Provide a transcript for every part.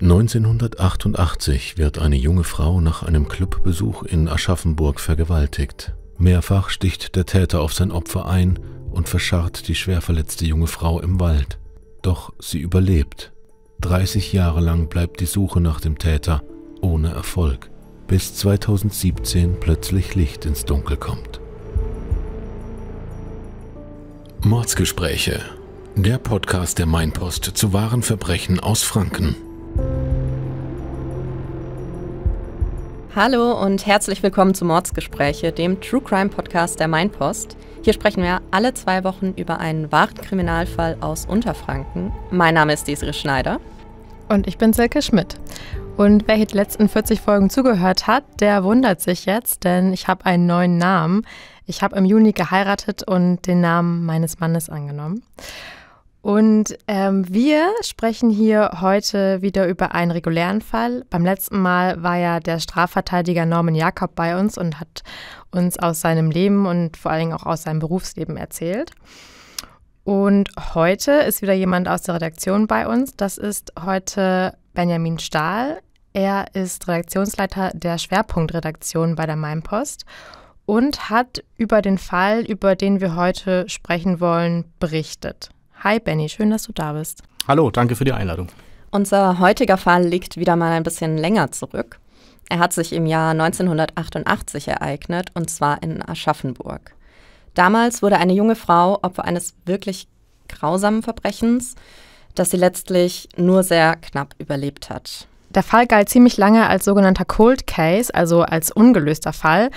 1988 wird eine junge Frau nach einem Clubbesuch in Aschaffenburg vergewaltigt. Mehrfach sticht der Täter auf sein Opfer ein und verscharrt die schwerverletzte junge Frau im Wald. Doch sie überlebt. 30 Jahre lang bleibt die Suche nach dem Täter ohne Erfolg, bis 2017 plötzlich Licht ins Dunkel kommt. Mordsgespräche, der Podcast der Mainpost zu wahren Verbrechen aus Franken. Hallo und herzlich willkommen zu Mordsgespräche, dem True Crime Podcast der Mainpost. Hier sprechen wir alle zwei Wochen über einen wahren Kriminalfall aus Unterfranken. Mein Name ist Desiree Schneider. Und ich bin Silke Schmidt. Und wer hier die letzten 40 Folgen zugehört hat, der wundert sich jetzt, denn ich habe einen neuen Namen. Ich habe im Juni geheiratet und den Namen meines Mannes angenommen. Und ähm, wir sprechen hier heute wieder über einen regulären Fall. Beim letzten Mal war ja der Strafverteidiger Norman Jakob bei uns und hat uns aus seinem Leben und vor allen Dingen auch aus seinem Berufsleben erzählt. Und heute ist wieder jemand aus der Redaktion bei uns. Das ist heute Benjamin Stahl. Er ist Redaktionsleiter der Schwerpunktredaktion bei der Mainpost und hat über den Fall, über den wir heute sprechen wollen, berichtet. Hi Benny, schön, dass du da bist. Hallo, danke für die Einladung. Unser heutiger Fall liegt wieder mal ein bisschen länger zurück. Er hat sich im Jahr 1988 ereignet, und zwar in Aschaffenburg. Damals wurde eine junge Frau Opfer eines wirklich grausamen Verbrechens, das sie letztlich nur sehr knapp überlebt hat. Der Fall galt ziemlich lange als sogenannter Cold Case, also als ungelöster Fall.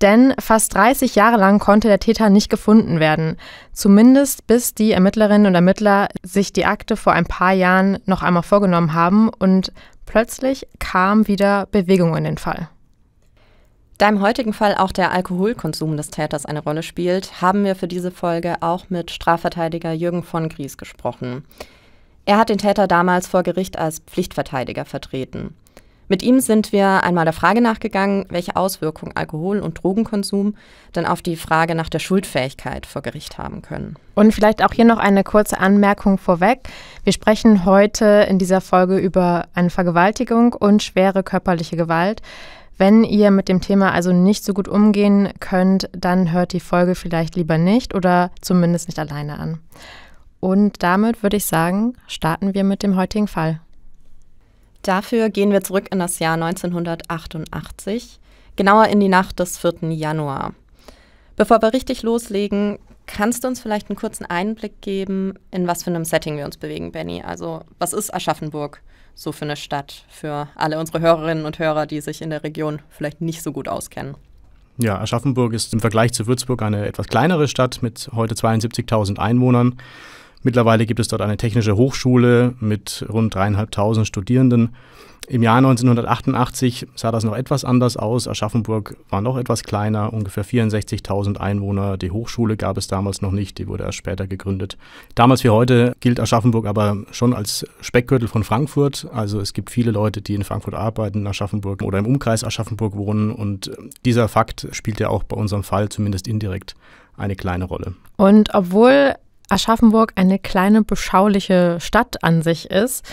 Denn fast 30 Jahre lang konnte der Täter nicht gefunden werden. Zumindest bis die Ermittlerinnen und Ermittler sich die Akte vor ein paar Jahren noch einmal vorgenommen haben und plötzlich kam wieder Bewegung in den Fall. Da im heutigen Fall auch der Alkoholkonsum des Täters eine Rolle spielt, haben wir für diese Folge auch mit Strafverteidiger Jürgen von Gries gesprochen. Er hat den Täter damals vor Gericht als Pflichtverteidiger vertreten. Mit ihm sind wir einmal der Frage nachgegangen, welche Auswirkungen Alkohol- und Drogenkonsum dann auf die Frage nach der Schuldfähigkeit vor Gericht haben können. Und vielleicht auch hier noch eine kurze Anmerkung vorweg. Wir sprechen heute in dieser Folge über eine Vergewaltigung und schwere körperliche Gewalt. Wenn ihr mit dem Thema also nicht so gut umgehen könnt, dann hört die Folge vielleicht lieber nicht oder zumindest nicht alleine an. Und damit würde ich sagen, starten wir mit dem heutigen Fall. Dafür gehen wir zurück in das Jahr 1988, genauer in die Nacht des 4. Januar. Bevor wir richtig loslegen, kannst du uns vielleicht einen kurzen Einblick geben, in was für einem Setting wir uns bewegen, Benny? Also, was ist Aschaffenburg so für eine Stadt für alle unsere Hörerinnen und Hörer, die sich in der Region vielleicht nicht so gut auskennen? Ja, Aschaffenburg ist im Vergleich zu Würzburg eine etwas kleinere Stadt mit heute 72.000 Einwohnern. Mittlerweile gibt es dort eine technische Hochschule mit rund dreieinhalbtausend Studierenden. Im Jahr 1988 sah das noch etwas anders aus. Aschaffenburg war noch etwas kleiner, ungefähr 64.000 Einwohner. Die Hochschule gab es damals noch nicht, die wurde erst später gegründet. Damals wie heute gilt Aschaffenburg aber schon als Speckgürtel von Frankfurt. Also es gibt viele Leute, die in Frankfurt arbeiten, in Aschaffenburg oder im Umkreis Aschaffenburg wohnen. Und dieser Fakt spielt ja auch bei unserem Fall zumindest indirekt eine kleine Rolle. Und obwohl Aschaffenburg eine kleine beschauliche Stadt an sich ist,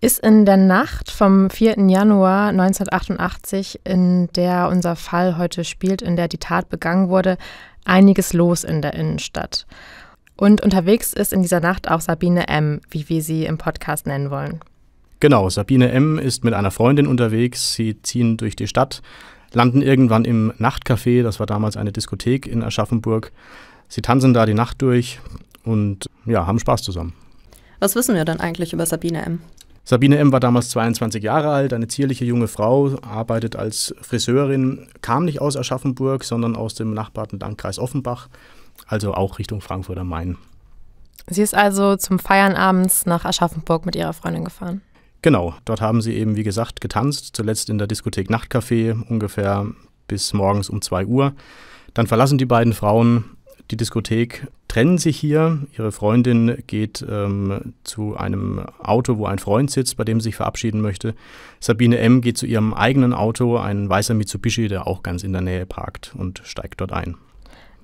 ist in der Nacht vom 4. Januar 1988, in der unser Fall heute spielt, in der die Tat begangen wurde, einiges los in der Innenstadt. Und unterwegs ist in dieser Nacht auch Sabine M., wie wir sie im Podcast nennen wollen. Genau, Sabine M. ist mit einer Freundin unterwegs. Sie ziehen durch die Stadt, landen irgendwann im Nachtcafé, das war damals eine Diskothek in Aschaffenburg. Sie tanzen da die Nacht durch, und ja, haben Spaß zusammen. Was wissen wir denn eigentlich über Sabine M? Sabine M. war damals 22 Jahre alt, eine zierliche junge Frau, arbeitet als Friseurin, kam nicht aus Aschaffenburg, sondern aus dem benachbarten Landkreis Offenbach, also auch Richtung Frankfurt am Main. Sie ist also zum Feiern abends nach Aschaffenburg mit ihrer Freundin gefahren. Genau, dort haben sie eben, wie gesagt, getanzt, zuletzt in der Diskothek Nachtcafé, ungefähr bis morgens um 2 Uhr. Dann verlassen die beiden Frauen die Diskothek trennen sich hier. Ihre Freundin geht ähm, zu einem Auto, wo ein Freund sitzt, bei dem sie sich verabschieden möchte. Sabine M. geht zu ihrem eigenen Auto, ein weißer Mitsubishi, der auch ganz in der Nähe parkt und steigt dort ein.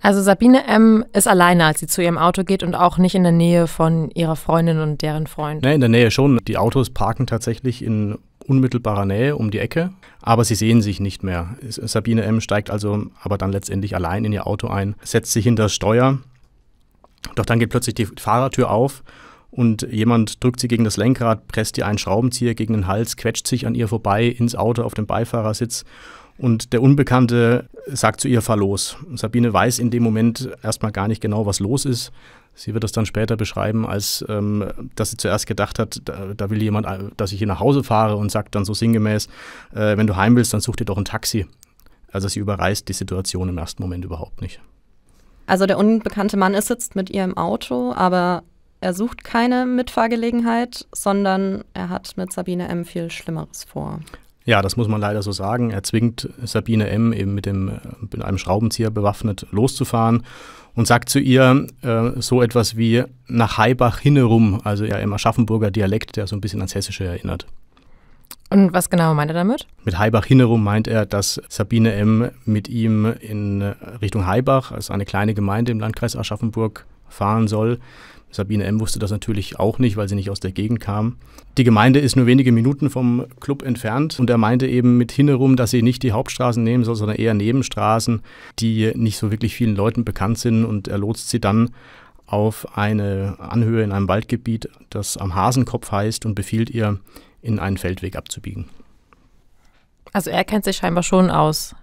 Also Sabine M. ist alleine, als sie zu ihrem Auto geht und auch nicht in der Nähe von ihrer Freundin und deren Freund. Nein, in der Nähe schon. Die Autos parken tatsächlich in unmittelbarer Nähe um die Ecke, aber sie sehen sich nicht mehr. Sabine M. steigt also aber dann letztendlich allein in ihr Auto ein, setzt sich hinter das Steuer, doch dann geht plötzlich die Fahrertür auf und jemand drückt sie gegen das Lenkrad, presst ihr einen Schraubenzieher gegen den Hals, quetscht sich an ihr vorbei ins Auto auf dem Beifahrersitz und der Unbekannte sagt zu ihr, fahr los. Sabine weiß in dem Moment erstmal gar nicht genau, was los ist. Sie wird das dann später beschreiben, als ähm, dass sie zuerst gedacht hat, da, da, will jemand, äh, dass ich hier nach Hause fahre und sagt dann so sinngemäß, äh, wenn du heim willst, dann such dir doch ein Taxi. Also sie überreißt die Situation im ersten Moment überhaupt nicht. Also der unbekannte Mann ist sitzt mit ihr im Auto, aber er sucht keine Mitfahrgelegenheit, sondern er hat mit Sabine M. viel Schlimmeres vor. Ja, das muss man leider so sagen. Er zwingt Sabine M. eben mit, dem, äh, mit einem Schraubenzieher bewaffnet loszufahren und sagt zu ihr äh, so etwas wie nach Haibach hinnerum, also ja im Aschaffenburger Dialekt, der so ein bisschen ans Hessische erinnert. Und was genau meint er damit? Mit Haibach hinnerum meint er, dass Sabine M. mit ihm in Richtung Haibach, also eine kleine Gemeinde im Landkreis Aschaffenburg, fahren soll Sabine M. wusste das natürlich auch nicht, weil sie nicht aus der Gegend kam. Die Gemeinde ist nur wenige Minuten vom Club entfernt und er meinte eben mit Hinnerum, dass sie nicht die Hauptstraßen nehmen soll, sondern eher Nebenstraßen, die nicht so wirklich vielen Leuten bekannt sind und er lotst sie dann auf eine Anhöhe in einem Waldgebiet, das am Hasenkopf heißt und befiehlt ihr, in einen Feldweg abzubiegen. Also er kennt sich scheinbar schon aus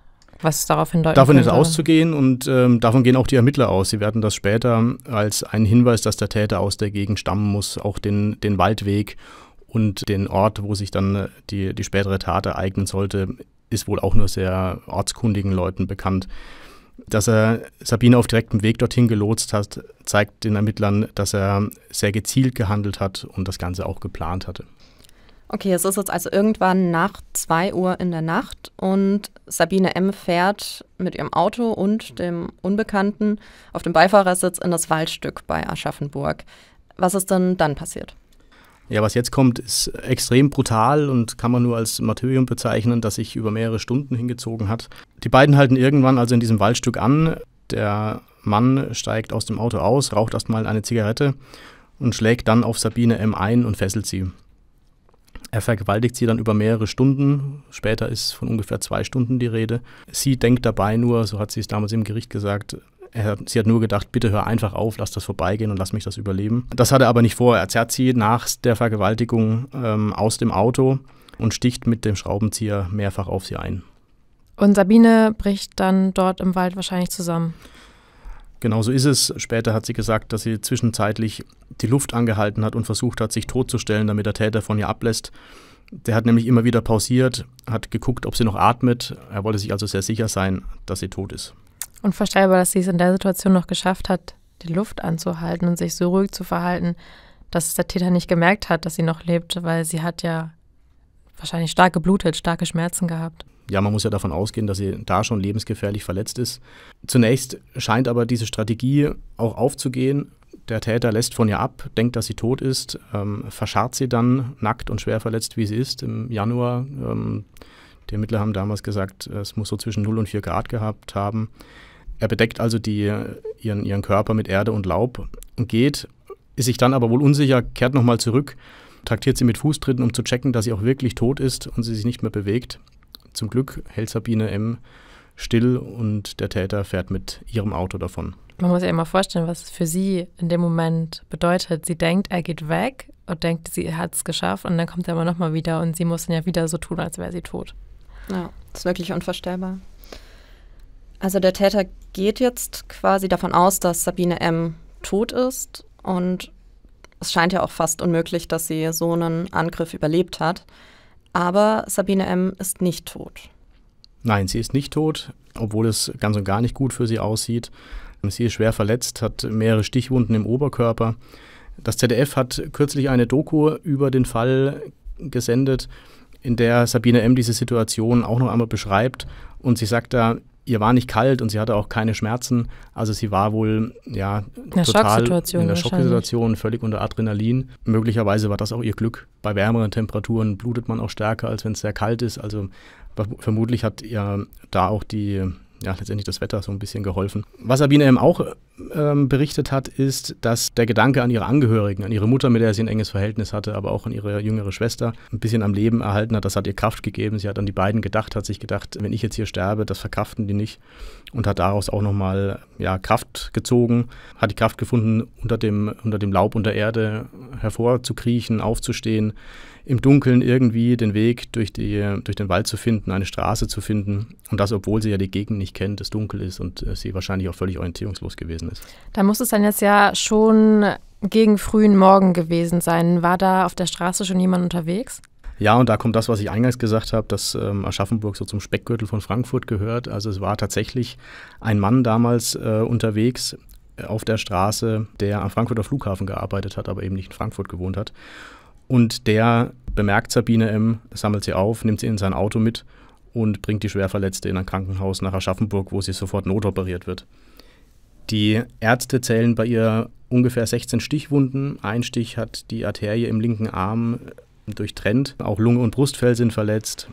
was darauf hindeutet. Davon könnte. ist auszugehen und ähm, davon gehen auch die Ermittler aus. Sie werden das später als einen Hinweis, dass der Täter aus der Gegend stammen muss, auch den, den Waldweg und den Ort, wo sich dann äh, die, die spätere Tat ereignen sollte, ist wohl auch nur sehr ortskundigen Leuten bekannt. Dass er Sabine auf direktem Weg dorthin gelotst hat, zeigt den Ermittlern, dass er sehr gezielt gehandelt hat und das Ganze auch geplant hatte. Okay, es ist jetzt also irgendwann nach 2 Uhr in der Nacht und Sabine M. fährt mit ihrem Auto und dem Unbekannten auf dem Beifahrersitz in das Waldstück bei Aschaffenburg. Was ist denn dann passiert? Ja, was jetzt kommt, ist extrem brutal und kann man nur als Martyrium bezeichnen, das sich über mehrere Stunden hingezogen hat. Die beiden halten irgendwann also in diesem Waldstück an. Der Mann steigt aus dem Auto aus, raucht erstmal eine Zigarette und schlägt dann auf Sabine M. ein und fesselt sie. Er vergewaltigt sie dann über mehrere Stunden. Später ist von ungefähr zwei Stunden die Rede. Sie denkt dabei nur, so hat sie es damals im Gericht gesagt, er, sie hat nur gedacht, bitte hör einfach auf, lass das vorbeigehen und lass mich das überleben. Das hat er aber nicht vor. Er zerrt sie nach der Vergewaltigung ähm, aus dem Auto und sticht mit dem Schraubenzieher mehrfach auf sie ein. Und Sabine bricht dann dort im Wald wahrscheinlich zusammen. Genau so ist es. Später hat sie gesagt, dass sie zwischenzeitlich die Luft angehalten hat und versucht hat, sich totzustellen, damit der Täter von ihr ablässt. Der hat nämlich immer wieder pausiert, hat geguckt, ob sie noch atmet. Er wollte sich also sehr sicher sein, dass sie tot ist. Unvorstellbar, dass sie es in der Situation noch geschafft hat, die Luft anzuhalten und sich so ruhig zu verhalten, dass es der Täter nicht gemerkt hat, dass sie noch lebt, weil sie hat ja wahrscheinlich stark geblutet, starke Schmerzen gehabt ja, man muss ja davon ausgehen, dass sie da schon lebensgefährlich verletzt ist. Zunächst scheint aber diese Strategie auch aufzugehen. Der Täter lässt von ihr ab, denkt, dass sie tot ist, ähm, verscharrt sie dann nackt und schwer verletzt, wie sie ist, im Januar. Ähm, die Ermittler haben damals gesagt, es muss so zwischen 0 und 4 Grad gehabt haben. Er bedeckt also die, ihren, ihren Körper mit Erde und Laub und geht, ist sich dann aber wohl unsicher, kehrt nochmal zurück, traktiert sie mit Fußtritten, um zu checken, dass sie auch wirklich tot ist und sie sich nicht mehr bewegt. Zum Glück hält Sabine M. still und der Täter fährt mit ihrem Auto davon. Man muss ja immer vorstellen, was es für sie in dem Moment bedeutet. Sie denkt, er geht weg und denkt, sie hat es geschafft und dann kommt er aber nochmal wieder und sie muss dann ja wieder so tun, als wäre sie tot. Ja, ist wirklich unvorstellbar. Also der Täter geht jetzt quasi davon aus, dass Sabine M. tot ist und es scheint ja auch fast unmöglich, dass sie so einen Angriff überlebt hat. Aber Sabine M. ist nicht tot. Nein, sie ist nicht tot, obwohl es ganz und gar nicht gut für sie aussieht. Sie ist schwer verletzt, hat mehrere Stichwunden im Oberkörper. Das ZDF hat kürzlich eine Doku über den Fall gesendet, in der Sabine M. diese Situation auch noch einmal beschreibt. Und sie sagt da, ihr war nicht kalt und sie hatte auch keine Schmerzen. Also sie war wohl ja in total in der Schocksituation, völlig unter Adrenalin. Möglicherweise war das auch ihr Glück. Bei wärmeren Temperaturen blutet man auch stärker, als wenn es sehr kalt ist. Also vermutlich hat ihr da auch die ja, letztendlich das Wetter so ein bisschen geholfen. Was Sabine M. auch ähm, berichtet hat, ist, dass der Gedanke an ihre Angehörigen, an ihre Mutter, mit der sie ein enges Verhältnis hatte, aber auch an ihre jüngere Schwester, ein bisschen am Leben erhalten hat. Das hat ihr Kraft gegeben. Sie hat an die beiden gedacht, hat sich gedacht, wenn ich jetzt hier sterbe, das verkraften die nicht. Und hat daraus auch nochmal ja, Kraft gezogen, hat die Kraft gefunden, unter dem, unter dem Laub, unter Erde hervorzukriechen, aufzustehen im Dunkeln irgendwie den Weg durch, die, durch den Wald zu finden, eine Straße zu finden. Und das, obwohl sie ja die Gegend nicht kennt, es dunkel ist und äh, sie wahrscheinlich auch völlig orientierungslos gewesen ist. Da muss es dann jetzt ja schon gegen frühen Morgen gewesen sein. War da auf der Straße schon jemand unterwegs? Ja, und da kommt das, was ich eingangs gesagt habe, dass ähm, Aschaffenburg so zum Speckgürtel von Frankfurt gehört. Also es war tatsächlich ein Mann damals äh, unterwegs auf der Straße, der am Frankfurter Flughafen gearbeitet hat, aber eben nicht in Frankfurt gewohnt hat. Und der bemerkt Sabine M., sammelt sie auf, nimmt sie in sein Auto mit und bringt die Schwerverletzte in ein Krankenhaus nach Aschaffenburg, wo sie sofort notoperiert wird. Die Ärzte zählen bei ihr ungefähr 16 Stichwunden. Ein Stich hat die Arterie im linken Arm durchtrennt. Auch Lunge und Brustfell sind verletzt.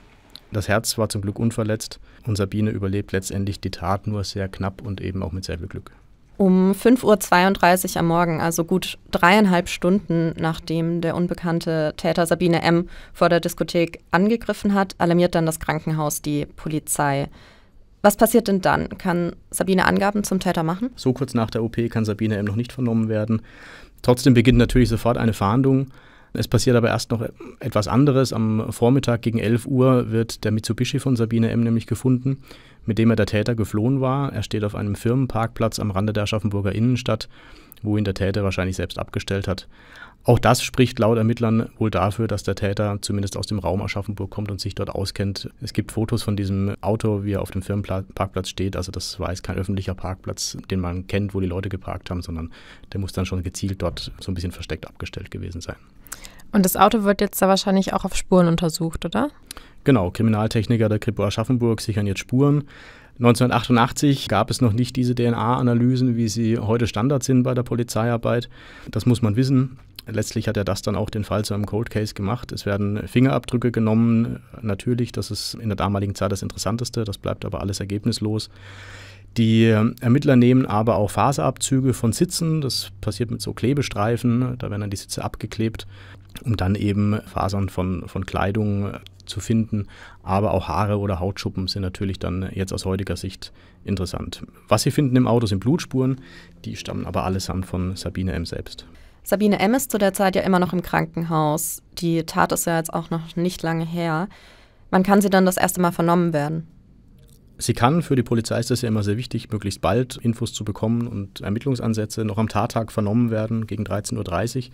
Das Herz war zum Glück unverletzt und Sabine überlebt letztendlich die Tat nur sehr knapp und eben auch mit sehr viel Glück. Um 5.32 Uhr am Morgen, also gut dreieinhalb Stunden nachdem der unbekannte Täter Sabine M. vor der Diskothek angegriffen hat, alarmiert dann das Krankenhaus die Polizei. Was passiert denn dann? Kann Sabine Angaben zum Täter machen? So kurz nach der OP kann Sabine M. noch nicht vernommen werden. Trotzdem beginnt natürlich sofort eine Fahndung. Es passiert aber erst noch etwas anderes. Am Vormittag gegen 11 Uhr wird der Mitsubishi von Sabine M. nämlich gefunden mit dem er der Täter geflohen war. Er steht auf einem Firmenparkplatz am Rande der Aschaffenburger Innenstadt, wo ihn der Täter wahrscheinlich selbst abgestellt hat. Auch das spricht laut Ermittlern wohl dafür, dass der Täter zumindest aus dem Raum Aschaffenburg kommt und sich dort auskennt. Es gibt Fotos von diesem Auto, wie er auf dem Firmenparkplatz steht. Also das war jetzt kein öffentlicher Parkplatz, den man kennt, wo die Leute geparkt haben, sondern der muss dann schon gezielt dort so ein bisschen versteckt abgestellt gewesen sein. Und das Auto wird jetzt da wahrscheinlich auch auf Spuren untersucht, oder? Genau, Kriminaltechniker der Kripo Aschaffenburg sichern jetzt Spuren. 1988 gab es noch nicht diese DNA-Analysen, wie sie heute Standard sind bei der Polizeiarbeit. Das muss man wissen. Letztlich hat er das dann auch den Fall zu einem Cold Case gemacht. Es werden Fingerabdrücke genommen, natürlich, das ist in der damaligen Zeit das Interessanteste, das bleibt aber alles ergebnislos. Die Ermittler nehmen aber auch Faserabzüge von Sitzen, das passiert mit so Klebestreifen, da werden dann die Sitze abgeklebt, um dann eben Fasern von, von Kleidung zu finden. Aber auch Haare oder Hautschuppen sind natürlich dann jetzt aus heutiger Sicht interessant. Was Sie finden im Auto sind Blutspuren, die stammen aber allesamt von Sabine M. selbst. Sabine M. ist zu der Zeit ja immer noch im Krankenhaus. Die Tat ist ja jetzt auch noch nicht lange her. Wann kann sie dann das erste Mal vernommen werden? Sie kann, für die Polizei ist das ja immer sehr wichtig, möglichst bald Infos zu bekommen und Ermittlungsansätze noch am Tattag vernommen werden, gegen 13.30 Uhr.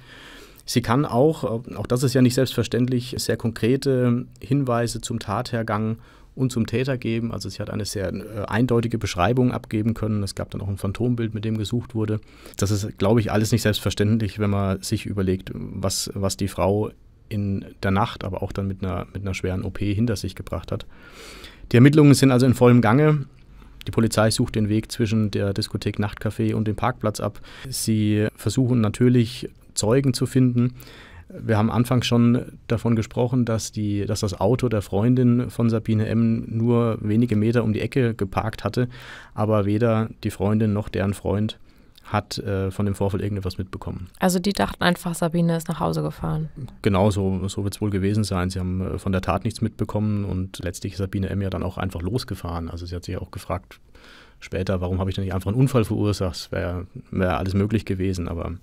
Sie kann auch, äh, auch das ist ja nicht selbstverständlich, sehr konkrete Hinweise zum Tathergang und zum Täter geben. Also sie hat eine sehr äh, eindeutige Beschreibung abgeben können. Es gab dann auch ein Phantombild, mit dem gesucht wurde. Das ist, glaube ich, alles nicht selbstverständlich, wenn man sich überlegt, was, was die Frau in der Nacht, aber auch dann mit einer, mit einer schweren OP hinter sich gebracht hat. Die Ermittlungen sind also in vollem Gange. Die Polizei sucht den Weg zwischen der Diskothek Nachtcafé und dem Parkplatz ab. Sie versuchen natürlich Zeugen zu finden. Wir haben anfangs schon davon gesprochen, dass, die, dass das Auto der Freundin von Sabine M. nur wenige Meter um die Ecke geparkt hatte, aber weder die Freundin noch deren Freund hat äh, von dem Vorfall irgendetwas mitbekommen. Also die dachten einfach, Sabine ist nach Hause gefahren. Genau so, so wird es wohl gewesen sein. Sie haben äh, von der Tat nichts mitbekommen und letztlich ist Sabine M. ja dann auch einfach losgefahren. Also sie hat sich ja auch gefragt später, warum habe ich denn nicht einfach einen Unfall verursacht? Das Wäre wär alles möglich gewesen, aber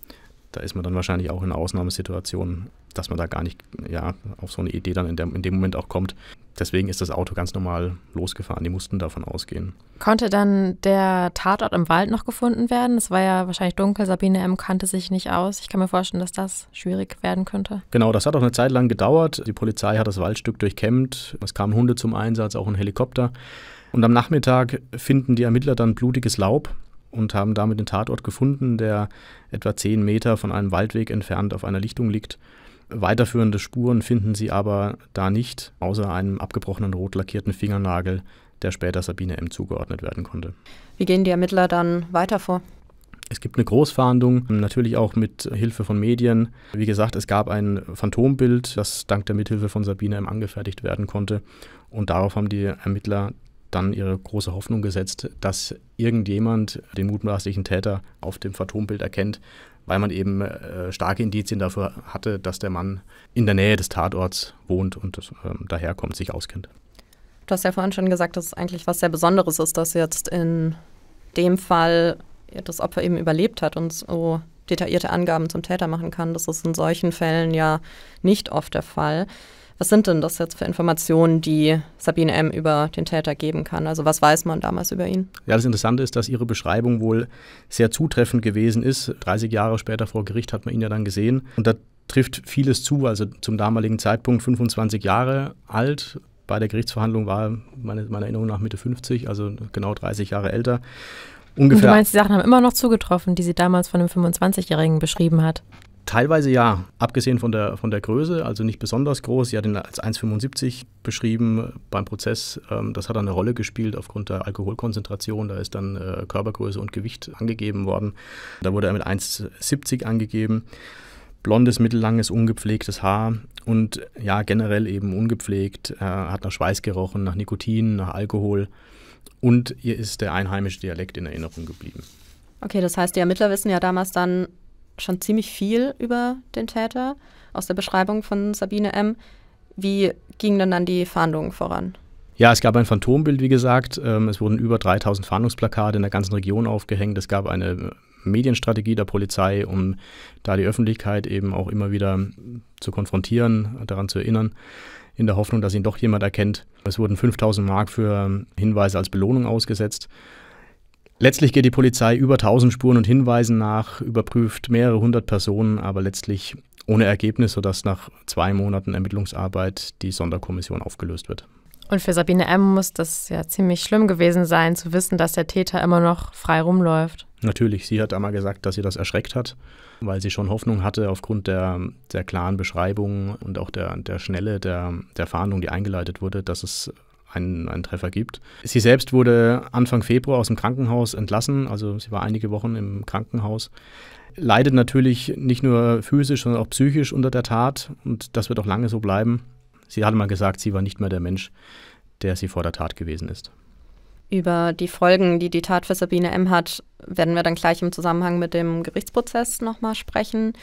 da ist man dann wahrscheinlich auch in Ausnahmesituationen, dass man da gar nicht ja, auf so eine Idee dann in, der, in dem Moment auch kommt. Deswegen ist das Auto ganz normal losgefahren. Die mussten davon ausgehen. Konnte dann der Tatort im Wald noch gefunden werden? Es war ja wahrscheinlich dunkel. Sabine M. kannte sich nicht aus. Ich kann mir vorstellen, dass das schwierig werden könnte. Genau, das hat auch eine Zeit lang gedauert. Die Polizei hat das Waldstück durchkämmt. Es kamen Hunde zum Einsatz, auch ein Helikopter. Und am Nachmittag finden die Ermittler dann blutiges Laub und haben damit den Tatort gefunden, der etwa 10 Meter von einem Waldweg entfernt auf einer Lichtung liegt. Weiterführende Spuren finden sie aber da nicht, außer einem abgebrochenen rot lackierten Fingernagel, der später Sabine M. zugeordnet werden konnte. Wie gehen die Ermittler dann weiter vor? Es gibt eine Großfahndung, natürlich auch mit Hilfe von Medien. Wie gesagt, es gab ein Phantombild, das dank der Mithilfe von Sabine M. angefertigt werden konnte. Und darauf haben die Ermittler dann ihre große Hoffnung gesetzt, dass irgendjemand den mutmaßlichen Täter auf dem Phantombild erkennt, weil man eben äh, starke Indizien dafür hatte, dass der Mann in der Nähe des Tatorts wohnt und äh, daherkommt, sich auskennt. Du hast ja vorhin schon gesagt, dass es eigentlich was sehr Besonderes ist, dass jetzt in dem Fall das Opfer eben überlebt hat und so detaillierte Angaben zum Täter machen kann. Das ist in solchen Fällen ja nicht oft der Fall. Was sind denn das jetzt für Informationen, die Sabine M. über den Täter geben kann? Also was weiß man damals über ihn? Ja, das Interessante ist, dass ihre Beschreibung wohl sehr zutreffend gewesen ist. 30 Jahre später vor Gericht hat man ihn ja dann gesehen. Und da trifft vieles zu. Also zum damaligen Zeitpunkt 25 Jahre alt, bei der Gerichtsverhandlung war meine, meiner Erinnerung nach Mitte 50, also genau 30 Jahre älter. Ungefähr. Und du meinst, die Sachen haben immer noch zugetroffen, die sie damals von einem 25-Jährigen beschrieben hat? Teilweise ja, abgesehen von der, von der Größe, also nicht besonders groß. Sie hat ihn als 1,75 beschrieben beim Prozess. Ähm, das hat dann eine Rolle gespielt aufgrund der Alkoholkonzentration. Da ist dann äh, Körpergröße und Gewicht angegeben worden. Da wurde er mit 1,70 angegeben. Blondes, mittellanges, ungepflegtes Haar und ja, generell eben ungepflegt. Er hat nach Schweiß gerochen, nach Nikotin, nach Alkohol. Und ihr ist der einheimische Dialekt in Erinnerung geblieben. Okay, das heißt, die Ermittler wissen ja damals dann, schon ziemlich viel über den Täter aus der Beschreibung von Sabine M. Wie gingen denn dann die Fahndungen voran? Ja, es gab ein Phantombild, wie gesagt. Ähm, es wurden über 3000 Fahndungsplakate in der ganzen Region aufgehängt. Es gab eine äh, Medienstrategie der Polizei, um da die Öffentlichkeit eben auch immer wieder zu konfrontieren, daran zu erinnern, in der Hoffnung, dass ihn doch jemand erkennt. Es wurden 5000 Mark für Hinweise als Belohnung ausgesetzt. Letztlich geht die Polizei über 1000 Spuren und Hinweisen nach, überprüft mehrere hundert Personen, aber letztlich ohne Ergebnis, sodass nach zwei Monaten Ermittlungsarbeit die Sonderkommission aufgelöst wird. Und für Sabine M. muss das ja ziemlich schlimm gewesen sein, zu wissen, dass der Täter immer noch frei rumläuft. Natürlich, sie hat einmal gesagt, dass sie das erschreckt hat, weil sie schon Hoffnung hatte aufgrund der, der klaren Beschreibung und auch der, der Schnelle der, der Fahndung, die eingeleitet wurde, dass es einen, einen Treffer gibt. Sie selbst wurde Anfang Februar aus dem Krankenhaus entlassen, also sie war einige Wochen im Krankenhaus leidet natürlich nicht nur physisch, sondern auch psychisch unter der Tat und das wird auch lange so bleiben. Sie hat mal gesagt, sie war nicht mehr der Mensch, der sie vor der Tat gewesen ist. Über die Folgen, die die Tat für Sabine M. hat, werden wir dann gleich im Zusammenhang mit dem Gerichtsprozess nochmal sprechen.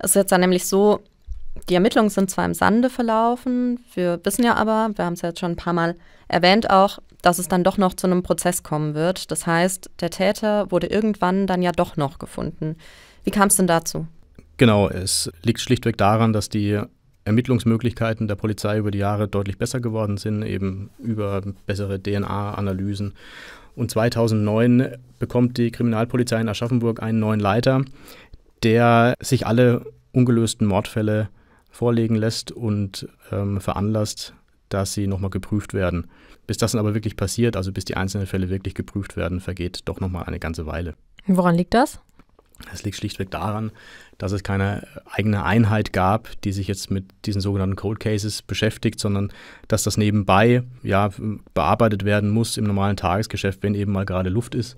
Es ist jetzt dann nämlich so, die Ermittlungen sind zwar im Sande verlaufen, wir wissen ja aber, wir haben es jetzt schon ein paar Mal erwähnt auch, dass es dann doch noch zu einem Prozess kommen wird. Das heißt, der Täter wurde irgendwann dann ja doch noch gefunden. Wie kam es denn dazu? Genau, es liegt schlichtweg daran, dass die Ermittlungsmöglichkeiten der Polizei über die Jahre deutlich besser geworden sind, eben über bessere DNA-Analysen. Und 2009 bekommt die Kriminalpolizei in Aschaffenburg einen neuen Leiter, der sich alle ungelösten Mordfälle vorlegen lässt und ähm, veranlasst, dass sie nochmal geprüft werden. Bis das dann aber wirklich passiert, also bis die einzelnen Fälle wirklich geprüft werden, vergeht doch nochmal eine ganze Weile. Woran liegt das? Es liegt schlichtweg daran, dass es keine eigene Einheit gab, die sich jetzt mit diesen sogenannten Cold Cases beschäftigt, sondern dass das nebenbei ja, bearbeitet werden muss im normalen Tagesgeschäft, wenn eben mal gerade Luft ist.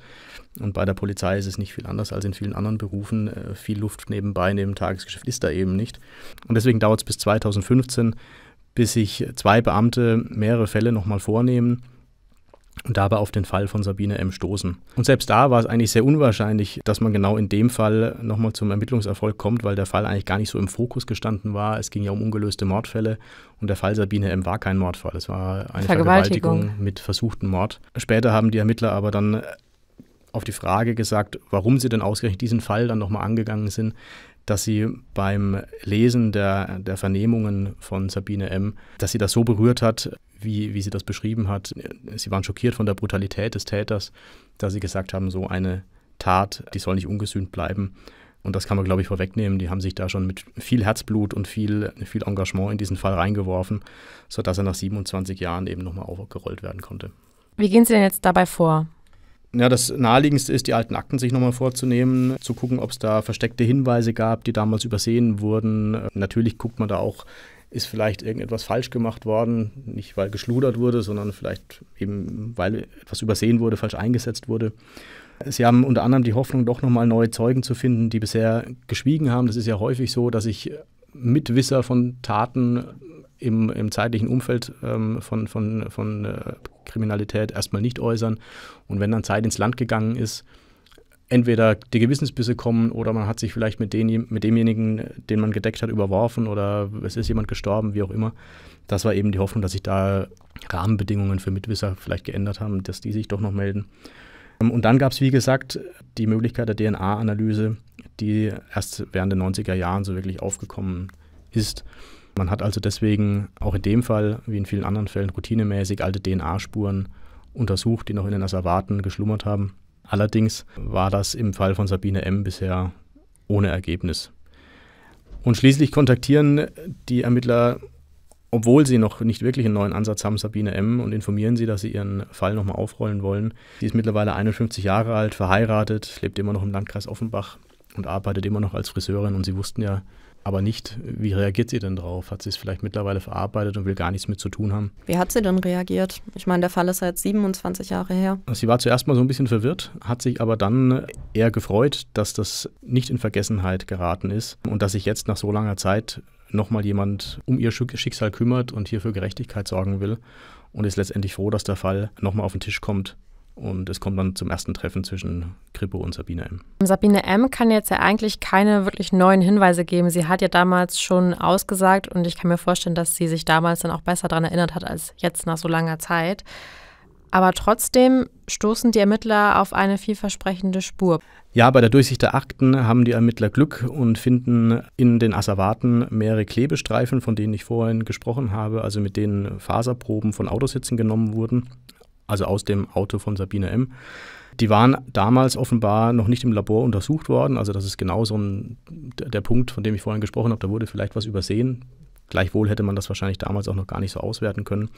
Und bei der Polizei ist es nicht viel anders als in vielen anderen Berufen. Äh, viel Luft nebenbei, neben dem Tagesgeschäft ist da eben nicht. Und deswegen dauert es bis 2015, bis sich zwei Beamte mehrere Fälle nochmal vornehmen und dabei auf den Fall von Sabine M. stoßen. Und selbst da war es eigentlich sehr unwahrscheinlich, dass man genau in dem Fall nochmal zum Ermittlungserfolg kommt, weil der Fall eigentlich gar nicht so im Fokus gestanden war. Es ging ja um ungelöste Mordfälle und der Fall Sabine M. war kein Mordfall. Es war eine Vergewaltigung, Vergewaltigung mit versuchten Mord. Später haben die Ermittler aber dann auf die Frage gesagt, warum sie denn ausgerechnet diesen Fall dann nochmal angegangen sind, dass sie beim Lesen der, der Vernehmungen von Sabine M., dass sie das so berührt hat, wie, wie sie das beschrieben hat. Sie waren schockiert von der Brutalität des Täters, da sie gesagt haben, so eine Tat, die soll nicht ungesühnt bleiben. Und das kann man, glaube ich, vorwegnehmen. Die haben sich da schon mit viel Herzblut und viel, viel Engagement in diesen Fall reingeworfen, sodass er nach 27 Jahren eben nochmal aufgerollt werden konnte. Wie gehen Sie denn jetzt dabei vor? Ja, das Naheliegendste ist, die alten Akten sich nochmal vorzunehmen, zu gucken, ob es da versteckte Hinweise gab, die damals übersehen wurden. Natürlich guckt man da auch ist vielleicht irgendetwas falsch gemacht worden, nicht weil geschludert wurde, sondern vielleicht eben, weil etwas übersehen wurde, falsch eingesetzt wurde. Sie haben unter anderem die Hoffnung, doch nochmal neue Zeugen zu finden, die bisher geschwiegen haben. Das ist ja häufig so, dass sich Mitwisser von Taten im, im zeitlichen Umfeld ähm, von, von, von äh, Kriminalität erstmal nicht äußern. Und wenn dann Zeit ins Land gegangen ist, entweder die Gewissensbisse kommen oder man hat sich vielleicht mit, den, mit demjenigen, den man gedeckt hat, überworfen oder es ist jemand gestorben, wie auch immer. Das war eben die Hoffnung, dass sich da Rahmenbedingungen für Mitwisser vielleicht geändert haben, dass die sich doch noch melden. Und dann gab es, wie gesagt, die Möglichkeit der DNA-Analyse, die erst während den 90er Jahren so wirklich aufgekommen ist. Man hat also deswegen auch in dem Fall, wie in vielen anderen Fällen, routinemäßig alte DNA-Spuren untersucht, die noch in den Asservaten geschlummert haben Allerdings war das im Fall von Sabine M. bisher ohne Ergebnis. Und schließlich kontaktieren die Ermittler, obwohl sie noch nicht wirklich einen neuen Ansatz haben, Sabine M. und informieren sie, dass sie ihren Fall nochmal aufrollen wollen. Sie ist mittlerweile 51 Jahre alt, verheiratet, lebt immer noch im Landkreis Offenbach und arbeitet immer noch als Friseurin. Und sie wussten ja, aber nicht, wie reagiert sie denn drauf? Hat sie es vielleicht mittlerweile verarbeitet und will gar nichts mit zu tun haben? Wie hat sie denn reagiert? Ich meine, der Fall ist seit 27 Jahre her. Sie war zuerst mal so ein bisschen verwirrt, hat sich aber dann eher gefreut, dass das nicht in Vergessenheit geraten ist und dass sich jetzt nach so langer Zeit nochmal jemand um ihr Schicksal kümmert und hier für Gerechtigkeit sorgen will und ist letztendlich froh, dass der Fall nochmal auf den Tisch kommt. Und es kommt dann zum ersten Treffen zwischen Kripo und Sabine M. Sabine M kann jetzt ja eigentlich keine wirklich neuen Hinweise geben. Sie hat ja damals schon ausgesagt und ich kann mir vorstellen, dass sie sich damals dann auch besser daran erinnert hat als jetzt nach so langer Zeit. Aber trotzdem stoßen die Ermittler auf eine vielversprechende Spur. Ja, bei der Durchsicht der Akten haben die Ermittler Glück und finden in den Asservaten mehrere Klebestreifen, von denen ich vorhin gesprochen habe, also mit denen Faserproben von Autositzen genommen wurden also aus dem Auto von Sabine M. Die waren damals offenbar noch nicht im Labor untersucht worden. Also das ist genau so ein, der Punkt, von dem ich vorhin gesprochen habe. Da wurde vielleicht was übersehen. Gleichwohl hätte man das wahrscheinlich damals auch noch gar nicht so auswerten können.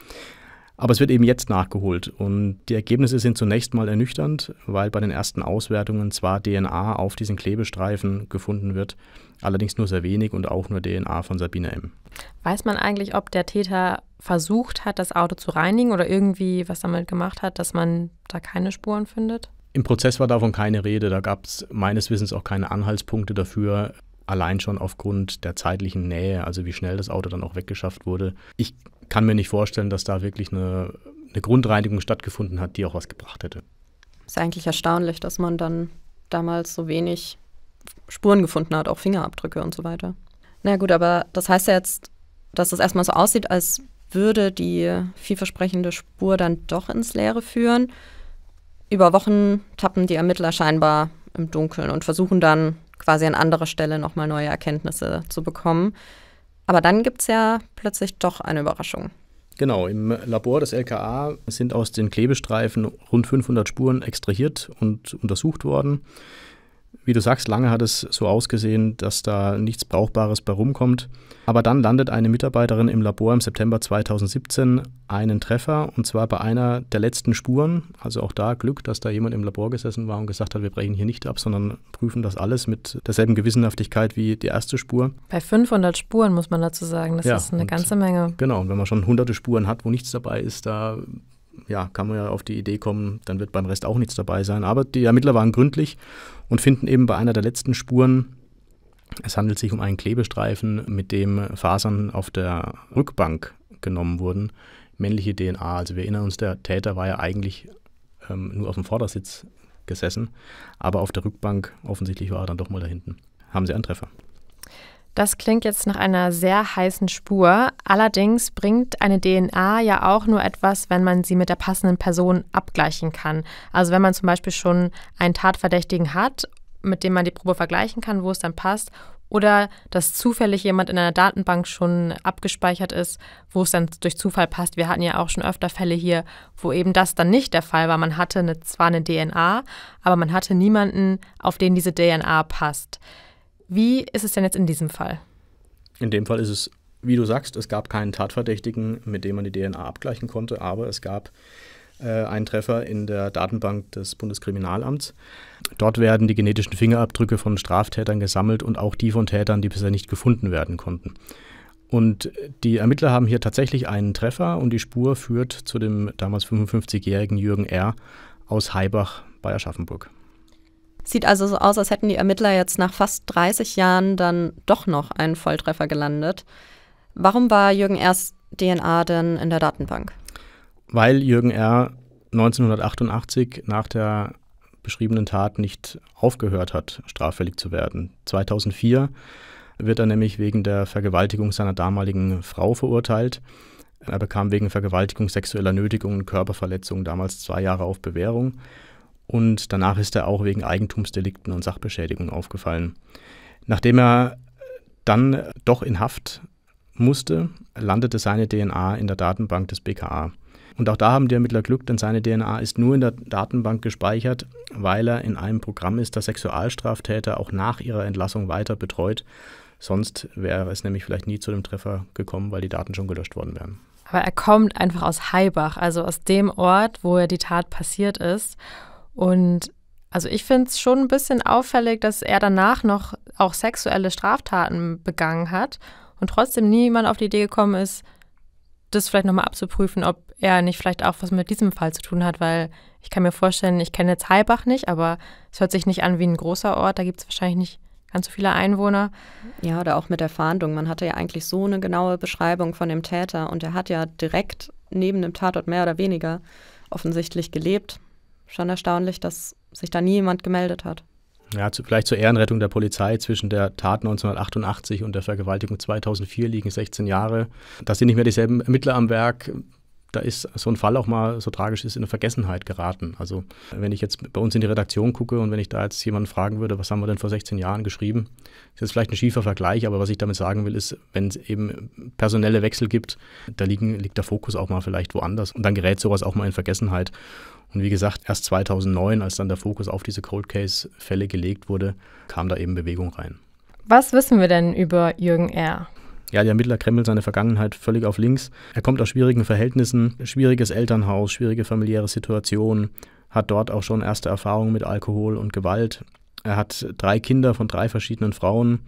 Aber es wird eben jetzt nachgeholt und die Ergebnisse sind zunächst mal ernüchternd, weil bei den ersten Auswertungen zwar DNA auf diesen Klebestreifen gefunden wird, allerdings nur sehr wenig und auch nur DNA von Sabine M. Weiß man eigentlich, ob der Täter versucht hat, das Auto zu reinigen oder irgendwie was damit gemacht hat, dass man da keine Spuren findet? Im Prozess war davon keine Rede, da gab es meines Wissens auch keine Anhaltspunkte dafür, allein schon aufgrund der zeitlichen Nähe, also wie schnell das Auto dann auch weggeschafft wurde. Ich kann mir nicht vorstellen, dass da wirklich eine, eine Grundreinigung stattgefunden hat, die auch was gebracht hätte. Ist eigentlich erstaunlich, dass man dann damals so wenig Spuren gefunden hat, auch Fingerabdrücke und so weiter. Na gut, aber das heißt ja jetzt, dass es erstmal so aussieht, als würde die vielversprechende Spur dann doch ins Leere führen. Über Wochen tappen die Ermittler scheinbar im Dunkeln und versuchen dann quasi an anderer Stelle nochmal neue Erkenntnisse zu bekommen. Aber dann gibt es ja plötzlich doch eine Überraschung. Genau, im Labor des LKA sind aus den Klebestreifen rund 500 Spuren extrahiert und untersucht worden. Wie du sagst, lange hat es so ausgesehen, dass da nichts Brauchbares bei rumkommt. Aber dann landet eine Mitarbeiterin im Labor im September 2017 einen Treffer und zwar bei einer der letzten Spuren. Also auch da Glück, dass da jemand im Labor gesessen war und gesagt hat, wir brechen hier nicht ab, sondern prüfen das alles mit derselben Gewissenhaftigkeit wie die erste Spur. Bei 500 Spuren muss man dazu sagen, das ja, ist eine ganze Menge. Genau, und wenn man schon hunderte Spuren hat, wo nichts dabei ist, da ja, kann man ja auf die Idee kommen, dann wird beim Rest auch nichts dabei sein. Aber die Ermittler waren gründlich und finden eben bei einer der letzten Spuren, es handelt sich um einen Klebestreifen, mit dem Fasern auf der Rückbank genommen wurden, männliche DNA. Also wir erinnern uns, der Täter war ja eigentlich ähm, nur auf dem Vordersitz gesessen, aber auf der Rückbank offensichtlich war er dann doch mal da hinten. Haben Sie einen Treffer? Das klingt jetzt nach einer sehr heißen Spur. Allerdings bringt eine DNA ja auch nur etwas, wenn man sie mit der passenden Person abgleichen kann. Also wenn man zum Beispiel schon einen Tatverdächtigen hat, mit dem man die Probe vergleichen kann, wo es dann passt, oder dass zufällig jemand in einer Datenbank schon abgespeichert ist, wo es dann durch Zufall passt. Wir hatten ja auch schon öfter Fälle hier, wo eben das dann nicht der Fall war. Man hatte eine, zwar eine DNA, aber man hatte niemanden, auf den diese DNA passt. Wie ist es denn jetzt in diesem Fall? In dem Fall ist es, wie du sagst, es gab keinen Tatverdächtigen, mit dem man die DNA abgleichen konnte, aber es gab äh, einen Treffer in der Datenbank des Bundeskriminalamts. Dort werden die genetischen Fingerabdrücke von Straftätern gesammelt und auch die von Tätern, die bisher nicht gefunden werden konnten. Und die Ermittler haben hier tatsächlich einen Treffer und die Spur führt zu dem damals 55-jährigen Jürgen R. aus Haibach bei Aschaffenburg. Sieht also so aus, als hätten die Ermittler jetzt nach fast 30 Jahren dann doch noch einen Volltreffer gelandet. Warum war Jürgen R's DNA denn in der Datenbank? Weil Jürgen R. 1988 nach der beschriebenen Tat nicht aufgehört hat, straffällig zu werden. 2004 wird er nämlich wegen der Vergewaltigung seiner damaligen Frau verurteilt. Er bekam wegen Vergewaltigung, sexueller Nötigung und Körperverletzung damals zwei Jahre auf Bewährung und danach ist er auch wegen Eigentumsdelikten und Sachbeschädigung aufgefallen. Nachdem er äh, dann doch in Haft musste, landete seine DNA in der Datenbank des BKA. Und auch da haben die Ermittler Glück, denn seine DNA ist nur in der Datenbank gespeichert, weil er in einem Programm ist, das Sexualstraftäter auch nach ihrer Entlassung weiter betreut. Sonst wäre es nämlich vielleicht nie zu dem Treffer gekommen, weil die Daten schon gelöscht worden wären. Aber er kommt einfach aus Haibach, also aus dem Ort, wo ja die Tat passiert ist. Und also ich finde es schon ein bisschen auffällig, dass er danach noch auch sexuelle Straftaten begangen hat und trotzdem niemand auf die Idee gekommen ist, das vielleicht nochmal abzuprüfen, ob er nicht vielleicht auch was mit diesem Fall zu tun hat, weil ich kann mir vorstellen, ich kenne jetzt Heilbach nicht, aber es hört sich nicht an wie ein großer Ort, da gibt es wahrscheinlich nicht ganz so viele Einwohner. Ja, oder auch mit der Fahndung. Man hatte ja eigentlich so eine genaue Beschreibung von dem Täter und er hat ja direkt neben dem Tatort mehr oder weniger offensichtlich gelebt schon erstaunlich, dass sich da nie jemand gemeldet hat. Ja, zu, vielleicht zur Ehrenrettung der Polizei zwischen der Tat 1988 und der Vergewaltigung 2004 liegen 16 Jahre. Da sind nicht mehr dieselben Ermittler am Werk. Da ist so ein Fall auch mal, so tragisch ist, in eine Vergessenheit geraten. Also wenn ich jetzt bei uns in die Redaktion gucke und wenn ich da jetzt jemanden fragen würde, was haben wir denn vor 16 Jahren geschrieben, Das ist jetzt vielleicht ein schiefer Vergleich, aber was ich damit sagen will, ist, wenn es eben personelle Wechsel gibt, da liegen, liegt der Fokus auch mal vielleicht woanders und dann gerät sowas auch mal in Vergessenheit. Und wie gesagt, erst 2009, als dann der Fokus auf diese Cold Case-Fälle gelegt wurde, kam da eben Bewegung rein. Was wissen wir denn über Jürgen R.? Ja, der Ermittler kremmelt seine Vergangenheit völlig auf links. Er kommt aus schwierigen Verhältnissen, schwieriges Elternhaus, schwierige familiäre Situation, hat dort auch schon erste Erfahrungen mit Alkohol und Gewalt. Er hat drei Kinder von drei verschiedenen Frauen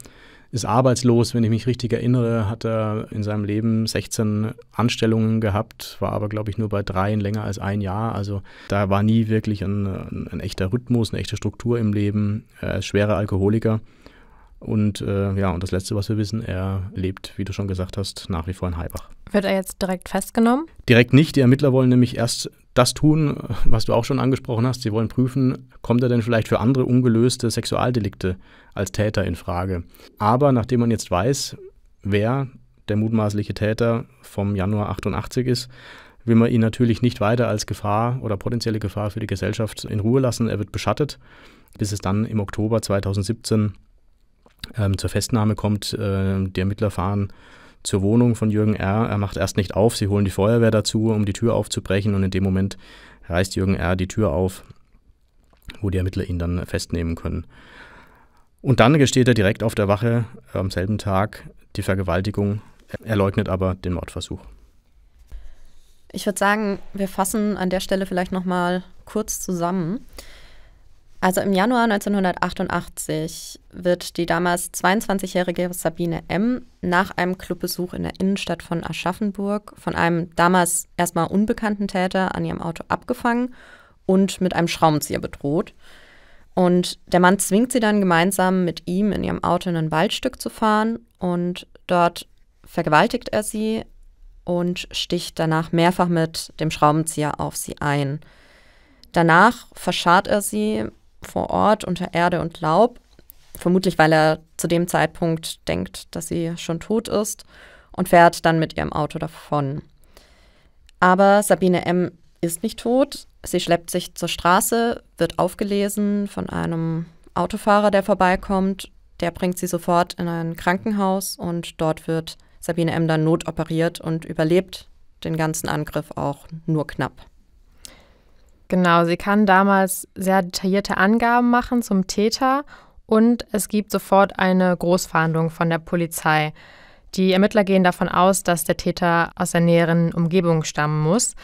ist arbeitslos, wenn ich mich richtig erinnere, hat er in seinem Leben 16 Anstellungen gehabt, war aber, glaube ich, nur bei dreien länger als ein Jahr. Also da war nie wirklich ein, ein, ein echter Rhythmus, eine echte Struktur im Leben. Er ist schwerer Alkoholiker. Und äh, ja, und das Letzte, was wir wissen, er lebt, wie du schon gesagt hast, nach wie vor in Heibach. Wird er jetzt direkt festgenommen? Direkt nicht. Die Ermittler wollen nämlich erst das tun, was du auch schon angesprochen hast. Sie wollen prüfen, kommt er denn vielleicht für andere ungelöste Sexualdelikte als Täter in Frage. Aber nachdem man jetzt weiß, wer der mutmaßliche Täter vom Januar 88 ist, will man ihn natürlich nicht weiter als Gefahr oder potenzielle Gefahr für die Gesellschaft in Ruhe lassen. Er wird beschattet, bis es dann im Oktober 2017 ähm, zur Festnahme kommt. Äh, die Ermittler fahren zur Wohnung von Jürgen R. Er macht erst nicht auf, sie holen die Feuerwehr dazu, um die Tür aufzubrechen und in dem Moment reißt Jürgen R. die Tür auf, wo die Ermittler ihn dann festnehmen können. Und dann gesteht er direkt auf der Wache am selben Tag die Vergewaltigung. Er leugnet aber den Mordversuch. Ich würde sagen, wir fassen an der Stelle vielleicht nochmal kurz zusammen. Also im Januar 1988 wird die damals 22-jährige Sabine M. nach einem Clubbesuch in der Innenstadt von Aschaffenburg von einem damals erstmal unbekannten Täter an ihrem Auto abgefangen und mit einem Schraubenzieher bedroht. Und der Mann zwingt sie dann gemeinsam mit ihm in ihrem Auto in ein Waldstück zu fahren und dort vergewaltigt er sie und sticht danach mehrfach mit dem Schraubenzieher auf sie ein. Danach verscharrt er sie vor Ort unter Erde und Laub, vermutlich weil er zu dem Zeitpunkt denkt, dass sie schon tot ist, und fährt dann mit ihrem Auto davon. Aber Sabine M. ist nicht tot, sie schleppt sich zur Straße, wird aufgelesen von einem Autofahrer, der vorbeikommt, der bringt sie sofort in ein Krankenhaus und dort wird Sabine M. dann notoperiert und überlebt den ganzen Angriff auch nur knapp. Genau, sie kann damals sehr detaillierte Angaben machen zum Täter und es gibt sofort eine Großfahndung von der Polizei. Die Ermittler gehen davon aus, dass der Täter aus der näheren Umgebung stammen muss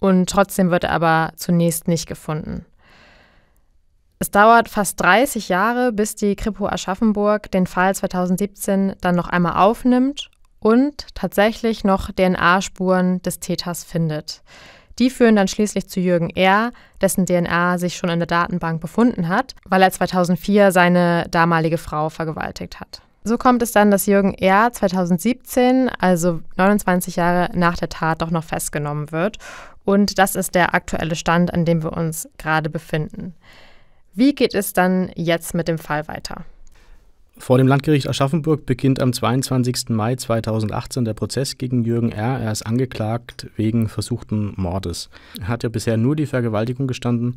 und trotzdem wird er aber zunächst nicht gefunden. Es dauert fast 30 Jahre, bis die Kripo Aschaffenburg den Fall 2017 dann noch einmal aufnimmt und tatsächlich noch DNA-Spuren des Täters findet. Die führen dann schließlich zu Jürgen R., dessen DNA sich schon in der Datenbank befunden hat, weil er 2004 seine damalige Frau vergewaltigt hat. So kommt es dann, dass Jürgen R. 2017, also 29 Jahre nach der Tat, doch noch festgenommen wird. Und das ist der aktuelle Stand, an dem wir uns gerade befinden. Wie geht es dann jetzt mit dem Fall weiter? Vor dem Landgericht Aschaffenburg beginnt am 22. Mai 2018 der Prozess gegen Jürgen R. Er ist angeklagt wegen versuchten Mordes. Er hat ja bisher nur die Vergewaltigung gestanden,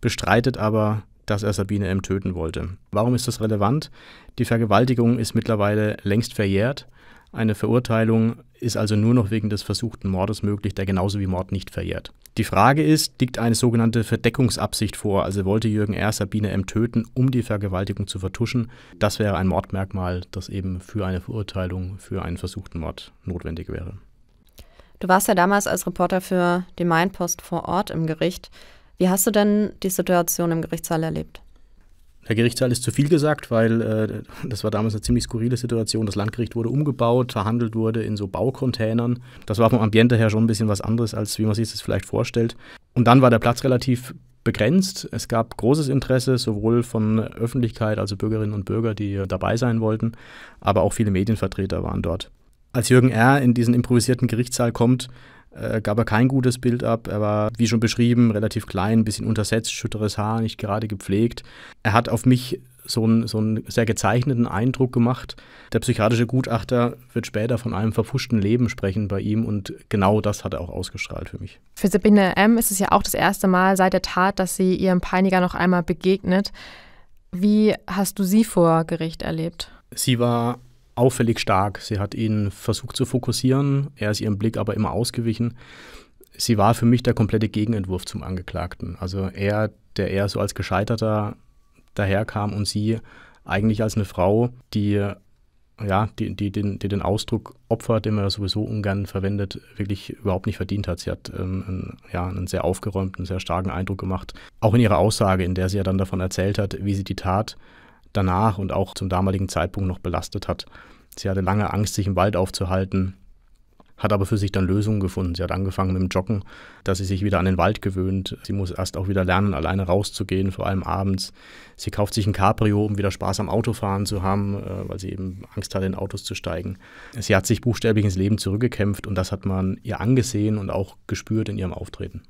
bestreitet aber, dass er Sabine M. töten wollte. Warum ist das relevant? Die Vergewaltigung ist mittlerweile längst verjährt. Eine Verurteilung ist also nur noch wegen des versuchten Mordes möglich, der genauso wie Mord nicht verjährt. Die Frage ist, liegt eine sogenannte Verdeckungsabsicht vor, also wollte Jürgen R. Sabine M. töten, um die Vergewaltigung zu vertuschen? Das wäre ein Mordmerkmal, das eben für eine Verurteilung, für einen versuchten Mord notwendig wäre. Du warst ja damals als Reporter für die Mainpost vor Ort im Gericht. Wie hast du denn die Situation im Gerichtssaal erlebt? Der Gerichtssaal ist zu viel gesagt, weil äh, das war damals eine ziemlich skurrile Situation. Das Landgericht wurde umgebaut, verhandelt wurde in so Baucontainern. Das war vom Ambiente her schon ein bisschen was anderes, als wie man sich das vielleicht vorstellt. Und dann war der Platz relativ begrenzt. Es gab großes Interesse, sowohl von Öffentlichkeit, also Bürgerinnen und Bürger, die äh, dabei sein wollten, aber auch viele Medienvertreter waren dort. Als Jürgen R. in diesen improvisierten Gerichtssaal kommt, äh, gab er kein gutes Bild ab. Er war, wie schon beschrieben, relativ klein, ein bisschen untersetzt, schütteres Haar, nicht gerade gepflegt. Er hat auf mich so einen, so einen sehr gezeichneten Eindruck gemacht. Der psychiatrische Gutachter wird später von einem verpfuschten Leben sprechen bei ihm und genau das hat er auch ausgestrahlt für mich. Für Sabine M. ist es ja auch das erste Mal seit der Tat, dass sie ihrem Peiniger noch einmal begegnet. Wie hast du sie vor Gericht erlebt? Sie war auffällig stark. Sie hat ihn versucht zu fokussieren, er ist ihrem Blick aber immer ausgewichen. Sie war für mich der komplette Gegenentwurf zum Angeklagten. Also er, der eher so als Gescheiterter daherkam und sie eigentlich als eine Frau, die ja, die, die, den, die den Ausdruck Opfer, den man sowieso ungern verwendet, wirklich überhaupt nicht verdient hat. Sie hat ähm, einen, ja, einen sehr aufgeräumten, sehr starken Eindruck gemacht. Auch in ihrer Aussage, in der sie ja dann davon erzählt hat, wie sie die Tat danach und auch zum damaligen Zeitpunkt noch belastet hat. Sie hatte lange Angst, sich im Wald aufzuhalten, hat aber für sich dann Lösungen gefunden. Sie hat angefangen mit dem Joggen, dass sie sich wieder an den Wald gewöhnt. Sie muss erst auch wieder lernen, alleine rauszugehen, vor allem abends. Sie kauft sich ein Cabrio, um wieder Spaß am Autofahren zu haben, äh, weil sie eben Angst hatte, in Autos zu steigen. Sie hat sich buchstäblich ins Leben zurückgekämpft und das hat man ihr angesehen und auch gespürt in ihrem Auftreten.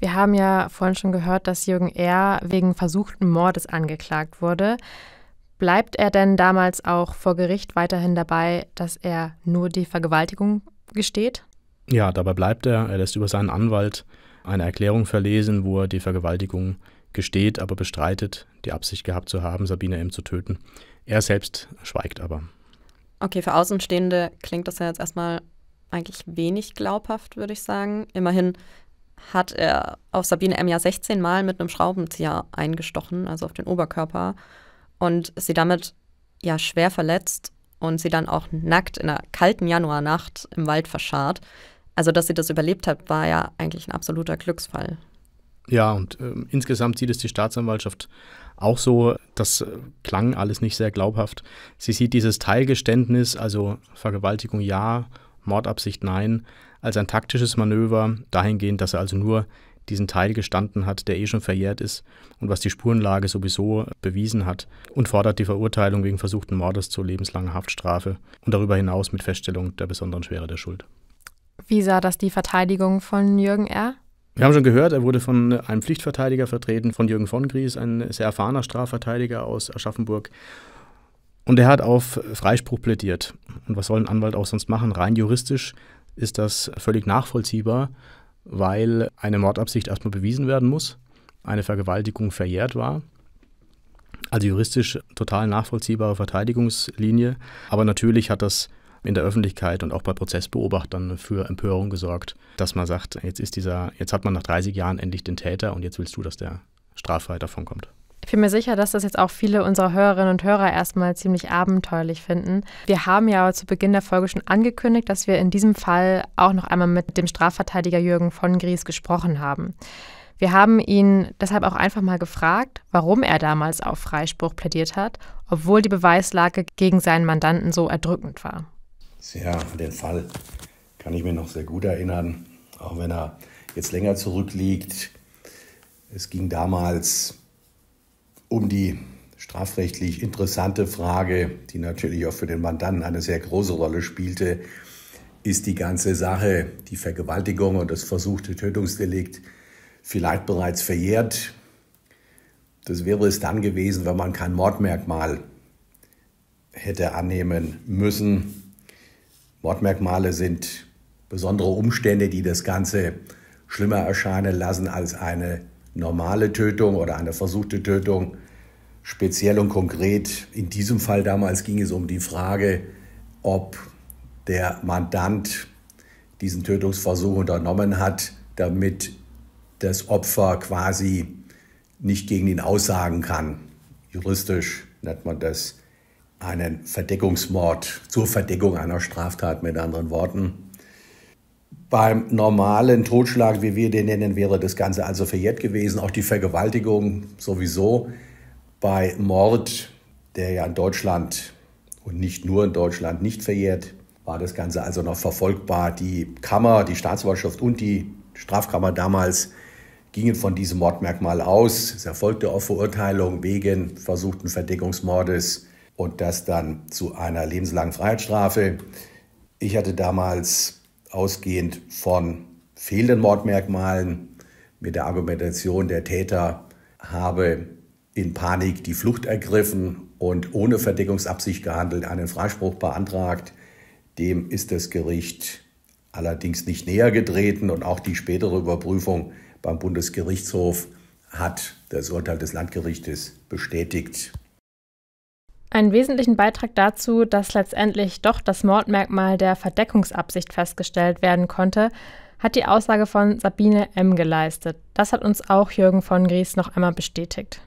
Wir haben ja vorhin schon gehört, dass Jürgen R. wegen versuchten Mordes angeklagt wurde. Bleibt er denn damals auch vor Gericht weiterhin dabei, dass er nur die Vergewaltigung gesteht? Ja, dabei bleibt er. Er lässt über seinen Anwalt eine Erklärung verlesen, wo er die Vergewaltigung gesteht, aber bestreitet, die Absicht gehabt zu haben, Sabine M. zu töten. Er selbst schweigt aber. Okay, für Außenstehende klingt das ja jetzt erstmal eigentlich wenig glaubhaft, würde ich sagen. Immerhin hat er auf Sabine M. ja 16 Mal mit einem Schraubenzieher eingestochen, also auf den Oberkörper, und sie damit ja schwer verletzt und sie dann auch nackt in einer kalten Januarnacht im Wald verscharrt. Also, dass sie das überlebt hat, war ja eigentlich ein absoluter Glücksfall. Ja, und äh, insgesamt sieht es die Staatsanwaltschaft auch so. Das äh, klang alles nicht sehr glaubhaft. Sie sieht dieses Teilgeständnis, also Vergewaltigung ja, Mordabsicht nein, als ein taktisches Manöver, dahingehend, dass er also nur diesen Teil gestanden hat, der eh schon verjährt ist und was die Spurenlage sowieso bewiesen hat und fordert die Verurteilung wegen versuchten Mordes zur lebenslangen Haftstrafe und darüber hinaus mit Feststellung der besonderen Schwere der Schuld. Wie sah das die Verteidigung von Jürgen R.? Wir haben schon gehört, er wurde von einem Pflichtverteidiger vertreten, von Jürgen von Gries, ein sehr erfahrener Strafverteidiger aus Aschaffenburg. Und er hat auf Freispruch plädiert. Und was soll ein Anwalt auch sonst machen? Rein juristisch ist das völlig nachvollziehbar, weil eine Mordabsicht erstmal bewiesen werden muss, eine Vergewaltigung verjährt war. Also juristisch total nachvollziehbare Verteidigungslinie. Aber natürlich hat das in der Öffentlichkeit und auch bei Prozessbeobachtern für Empörung gesorgt, dass man sagt, jetzt ist dieser, jetzt hat man nach 30 Jahren endlich den Täter und jetzt willst du, dass der straffrei davonkommt. Ich bin mir sicher, dass das jetzt auch viele unserer Hörerinnen und Hörer erstmal ziemlich abenteuerlich finden. Wir haben ja zu Beginn der Folge schon angekündigt, dass wir in diesem Fall auch noch einmal mit dem Strafverteidiger Jürgen von Gries gesprochen haben. Wir haben ihn deshalb auch einfach mal gefragt, warum er damals auf Freispruch plädiert hat, obwohl die Beweislage gegen seinen Mandanten so erdrückend war. Ja, an den Fall kann ich mir noch sehr gut erinnern, auch wenn er jetzt länger zurückliegt. Es ging damals um die strafrechtlich interessante Frage, die natürlich auch für den Mandanten eine sehr große Rolle spielte, ist die ganze Sache, die Vergewaltigung und das versuchte Tötungsdelikt vielleicht bereits verjährt. Das wäre es dann gewesen, wenn man kein Mordmerkmal hätte annehmen müssen. Mordmerkmale sind besondere Umstände, die das Ganze schlimmer erscheinen lassen als eine normale Tötung oder eine versuchte Tötung. Speziell und konkret, in diesem Fall damals ging es um die Frage, ob der Mandant diesen Tötungsversuch unternommen hat, damit das Opfer quasi nicht gegen ihn aussagen kann. Juristisch nennt man das einen Verdeckungsmord zur Verdeckung einer Straftat mit anderen Worten. Beim normalen Totschlag, wie wir den nennen, wäre das Ganze also verjährt gewesen. Auch die Vergewaltigung sowieso. Bei Mord, der ja in Deutschland und nicht nur in Deutschland nicht verjährt, war das Ganze also noch verfolgbar. Die Kammer, die Staatsanwaltschaft und die Strafkammer damals gingen von diesem Mordmerkmal aus. Es erfolgte auch Verurteilung wegen versuchten Verdeckungsmordes und das dann zu einer lebenslangen Freiheitsstrafe. Ich hatte damals ausgehend von fehlenden Mordmerkmalen mit der Argumentation, der Täter habe in Panik die Flucht ergriffen und ohne Verdeckungsabsicht gehandelt, einen Freispruch beantragt. Dem ist das Gericht allerdings nicht näher getreten und auch die spätere Überprüfung beim Bundesgerichtshof hat das Urteil des Landgerichtes bestätigt. Einen wesentlichen Beitrag dazu, dass letztendlich doch das Mordmerkmal der Verdeckungsabsicht festgestellt werden konnte, hat die Aussage von Sabine M. geleistet. Das hat uns auch Jürgen von Gries noch einmal bestätigt.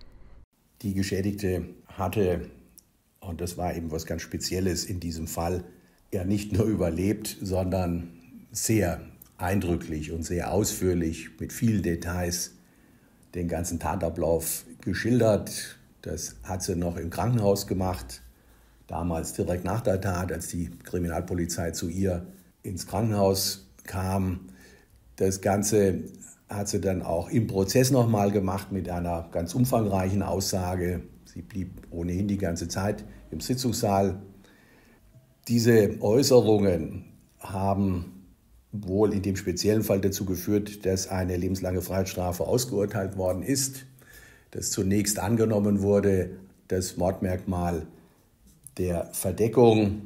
Die Geschädigte hatte, und das war eben was ganz Spezielles in diesem Fall, ja nicht nur überlebt, sondern sehr eindrücklich und sehr ausführlich mit vielen Details den ganzen Tatablauf geschildert, das hat sie noch im Krankenhaus gemacht, damals direkt nach der Tat, als die Kriminalpolizei zu ihr ins Krankenhaus kam. Das Ganze hat sie dann auch im Prozess nochmal gemacht mit einer ganz umfangreichen Aussage. Sie blieb ohnehin die ganze Zeit im Sitzungssaal. Diese Äußerungen haben wohl in dem speziellen Fall dazu geführt, dass eine lebenslange Freiheitsstrafe ausgeurteilt worden ist dass zunächst angenommen wurde, das Mordmerkmal der Verdeckung,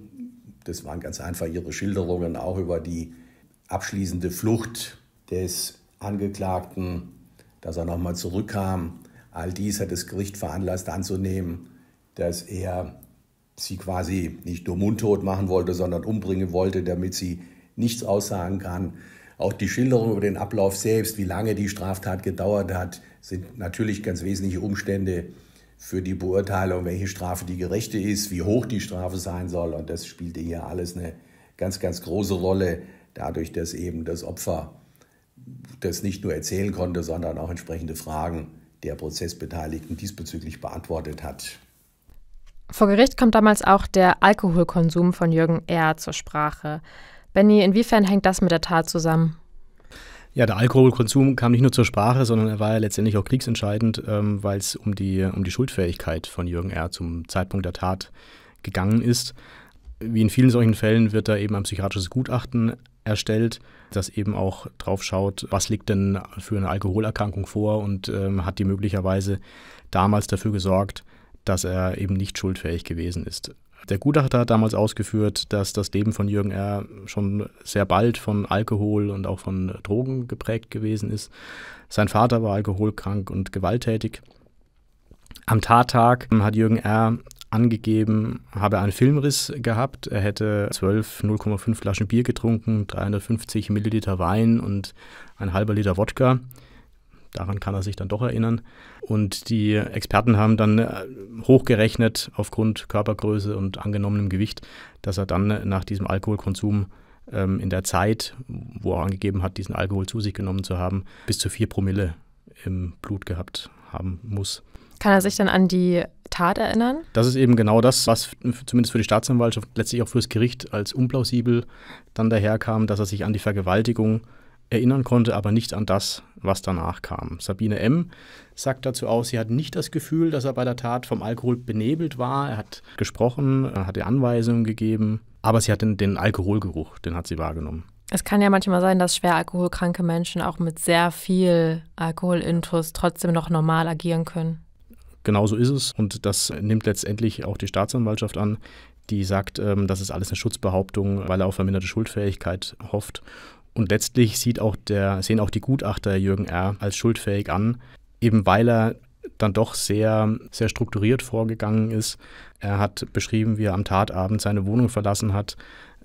das waren ganz einfach ihre Schilderungen auch über die abschließende Flucht des Angeklagten, dass er nochmal zurückkam. All dies hat das Gericht veranlasst anzunehmen, dass er sie quasi nicht nur mundtot machen wollte, sondern umbringen wollte, damit sie nichts aussagen kann. Auch die Schilderung über den Ablauf selbst, wie lange die Straftat gedauert hat, sind natürlich ganz wesentliche Umstände für die Beurteilung, welche Strafe die gerechte ist, wie hoch die Strafe sein soll. Und das spielte hier alles eine ganz, ganz große Rolle, dadurch, dass eben das Opfer das nicht nur erzählen konnte, sondern auch entsprechende Fragen der Prozessbeteiligten diesbezüglich beantwortet hat. Vor Gericht kommt damals auch der Alkoholkonsum von Jürgen R. zur Sprache. Benny, inwiefern hängt das mit der Tat zusammen? Ja, der Alkoholkonsum kam nicht nur zur Sprache, sondern er war ja letztendlich auch kriegsentscheidend, ähm, weil es um die, um die Schuldfähigkeit von Jürgen R. zum Zeitpunkt der Tat gegangen ist. Wie in vielen solchen Fällen wird da eben ein psychiatrisches Gutachten erstellt, das eben auch drauf schaut, was liegt denn für eine Alkoholerkrankung vor und ähm, hat die möglicherweise damals dafür gesorgt, dass er eben nicht schuldfähig gewesen ist. Der Gutachter hat damals ausgeführt, dass das Leben von Jürgen R. schon sehr bald von Alkohol und auch von Drogen geprägt gewesen ist. Sein Vater war alkoholkrank und gewalttätig. Am Tattag hat Jürgen R. angegeben, habe einen Filmriss gehabt. Er hätte 12 0,5 Flaschen Bier getrunken, 350 Milliliter Wein und ein halber Liter Wodka. Daran kann er sich dann doch erinnern. Und die Experten haben dann äh, hochgerechnet aufgrund Körpergröße und angenommenem Gewicht, dass er dann nach diesem Alkoholkonsum ähm, in der Zeit, wo er angegeben hat, diesen Alkohol zu sich genommen zu haben, bis zu vier Promille im Blut gehabt haben muss. Kann er sich dann an die Tat erinnern? Das ist eben genau das, was zumindest für die Staatsanwaltschaft, letztlich auch fürs Gericht als unplausibel dann daherkam, dass er sich an die Vergewaltigung erinnern konnte aber nicht an das, was danach kam. Sabine M. sagt dazu aus, sie hat nicht das Gefühl, dass er bei der Tat vom Alkohol benebelt war. Er hat gesprochen, er hat Anweisungen gegeben, aber sie hat den, den Alkoholgeruch, den hat sie wahrgenommen. Es kann ja manchmal sein, dass schwer alkoholkranke Menschen auch mit sehr viel Alkoholintus trotzdem noch normal agieren können. Genau so ist es und das nimmt letztendlich auch die Staatsanwaltschaft an, die sagt, ähm, das ist alles eine Schutzbehauptung, weil er auf verminderte Schuldfähigkeit hofft und letztlich sieht auch der, sehen auch die Gutachter Jürgen R. als schuldfähig an, eben weil er dann doch sehr, sehr strukturiert vorgegangen ist. Er hat beschrieben, wie er am Tatabend seine Wohnung verlassen hat,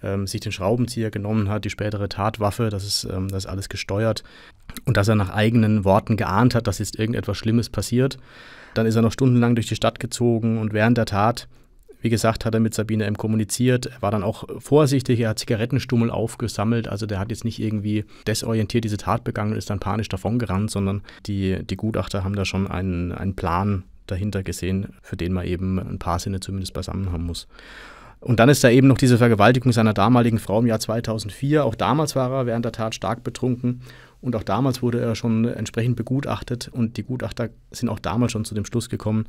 ähm, sich den Schraubenzieher genommen hat, die spätere Tatwaffe, das ist, ähm, das ist alles gesteuert. Und dass er nach eigenen Worten geahnt hat, dass jetzt irgendetwas Schlimmes passiert. Dann ist er noch stundenlang durch die Stadt gezogen und während der Tat wie gesagt, hat er mit Sabine M. kommuniziert. Er war dann auch vorsichtig. Er hat Zigarettenstummel aufgesammelt. Also der hat jetzt nicht irgendwie desorientiert diese Tat begangen und ist dann panisch davongerannt, sondern die, die Gutachter haben da schon einen, einen Plan dahinter gesehen, für den man eben ein paar Sinne zumindest beisammen haben muss. Und dann ist da eben noch diese Vergewaltigung seiner damaligen Frau im Jahr 2004. Auch damals war er während der Tat stark betrunken und auch damals wurde er schon entsprechend begutachtet und die Gutachter sind auch damals schon zu dem Schluss gekommen,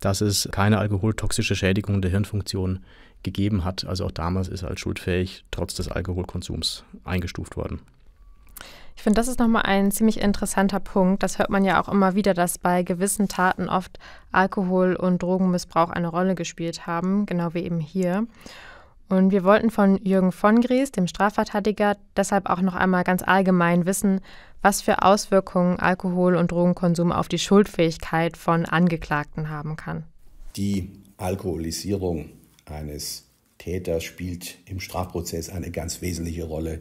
dass es keine alkoholtoxische Schädigung der Hirnfunktion gegeben hat. Also auch damals ist er als schuldfähig trotz des Alkoholkonsums eingestuft worden. Ich finde, das ist nochmal ein ziemlich interessanter Punkt. Das hört man ja auch immer wieder, dass bei gewissen Taten oft Alkohol und Drogenmissbrauch eine Rolle gespielt haben, genau wie eben hier. Und wir wollten von Jürgen von Gries, dem Strafverteidiger, deshalb auch noch einmal ganz allgemein wissen, was für Auswirkungen Alkohol- und Drogenkonsum auf die Schuldfähigkeit von Angeklagten haben kann. Die Alkoholisierung eines Täters spielt im Strafprozess eine ganz wesentliche Rolle.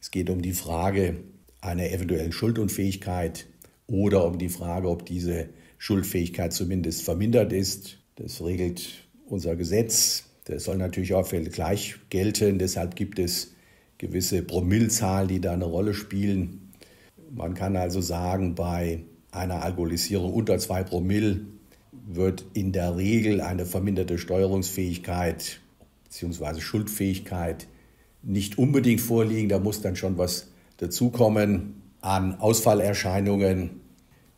Es geht um die Frage einer eventuellen Schuldunfähigkeit oder um die Frage, ob diese Schuldfähigkeit zumindest vermindert ist. Das regelt unser Gesetz das soll natürlich auch für gleich gelten. Deshalb gibt es gewisse Promillzahlen, die da eine Rolle spielen. Man kann also sagen, bei einer Alkoholisierung unter 2 Promille wird in der Regel eine verminderte Steuerungsfähigkeit bzw. Schuldfähigkeit nicht unbedingt vorliegen. Da muss dann schon was dazukommen an Ausfallerscheinungen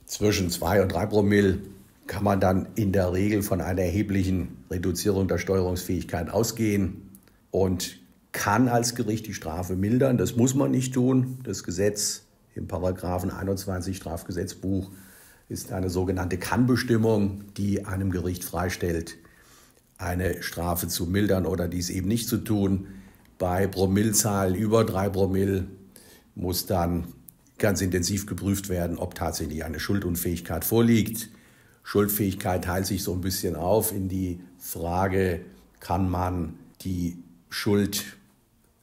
zwischen 2 und 3 Promille kann man dann in der Regel von einer erheblichen Reduzierung der Steuerungsfähigkeit ausgehen und kann als Gericht die Strafe mildern. Das muss man nicht tun. Das Gesetz im Paragraphen 21 Strafgesetzbuch ist eine sogenannte Kannbestimmung, die einem Gericht freistellt, eine Strafe zu mildern oder dies eben nicht zu tun. Bei Promillzahlen über drei Promille muss dann ganz intensiv geprüft werden, ob tatsächlich eine Schuldunfähigkeit vorliegt. Schuldfähigkeit teilt sich so ein bisschen auf in die Frage, kann man die Schuld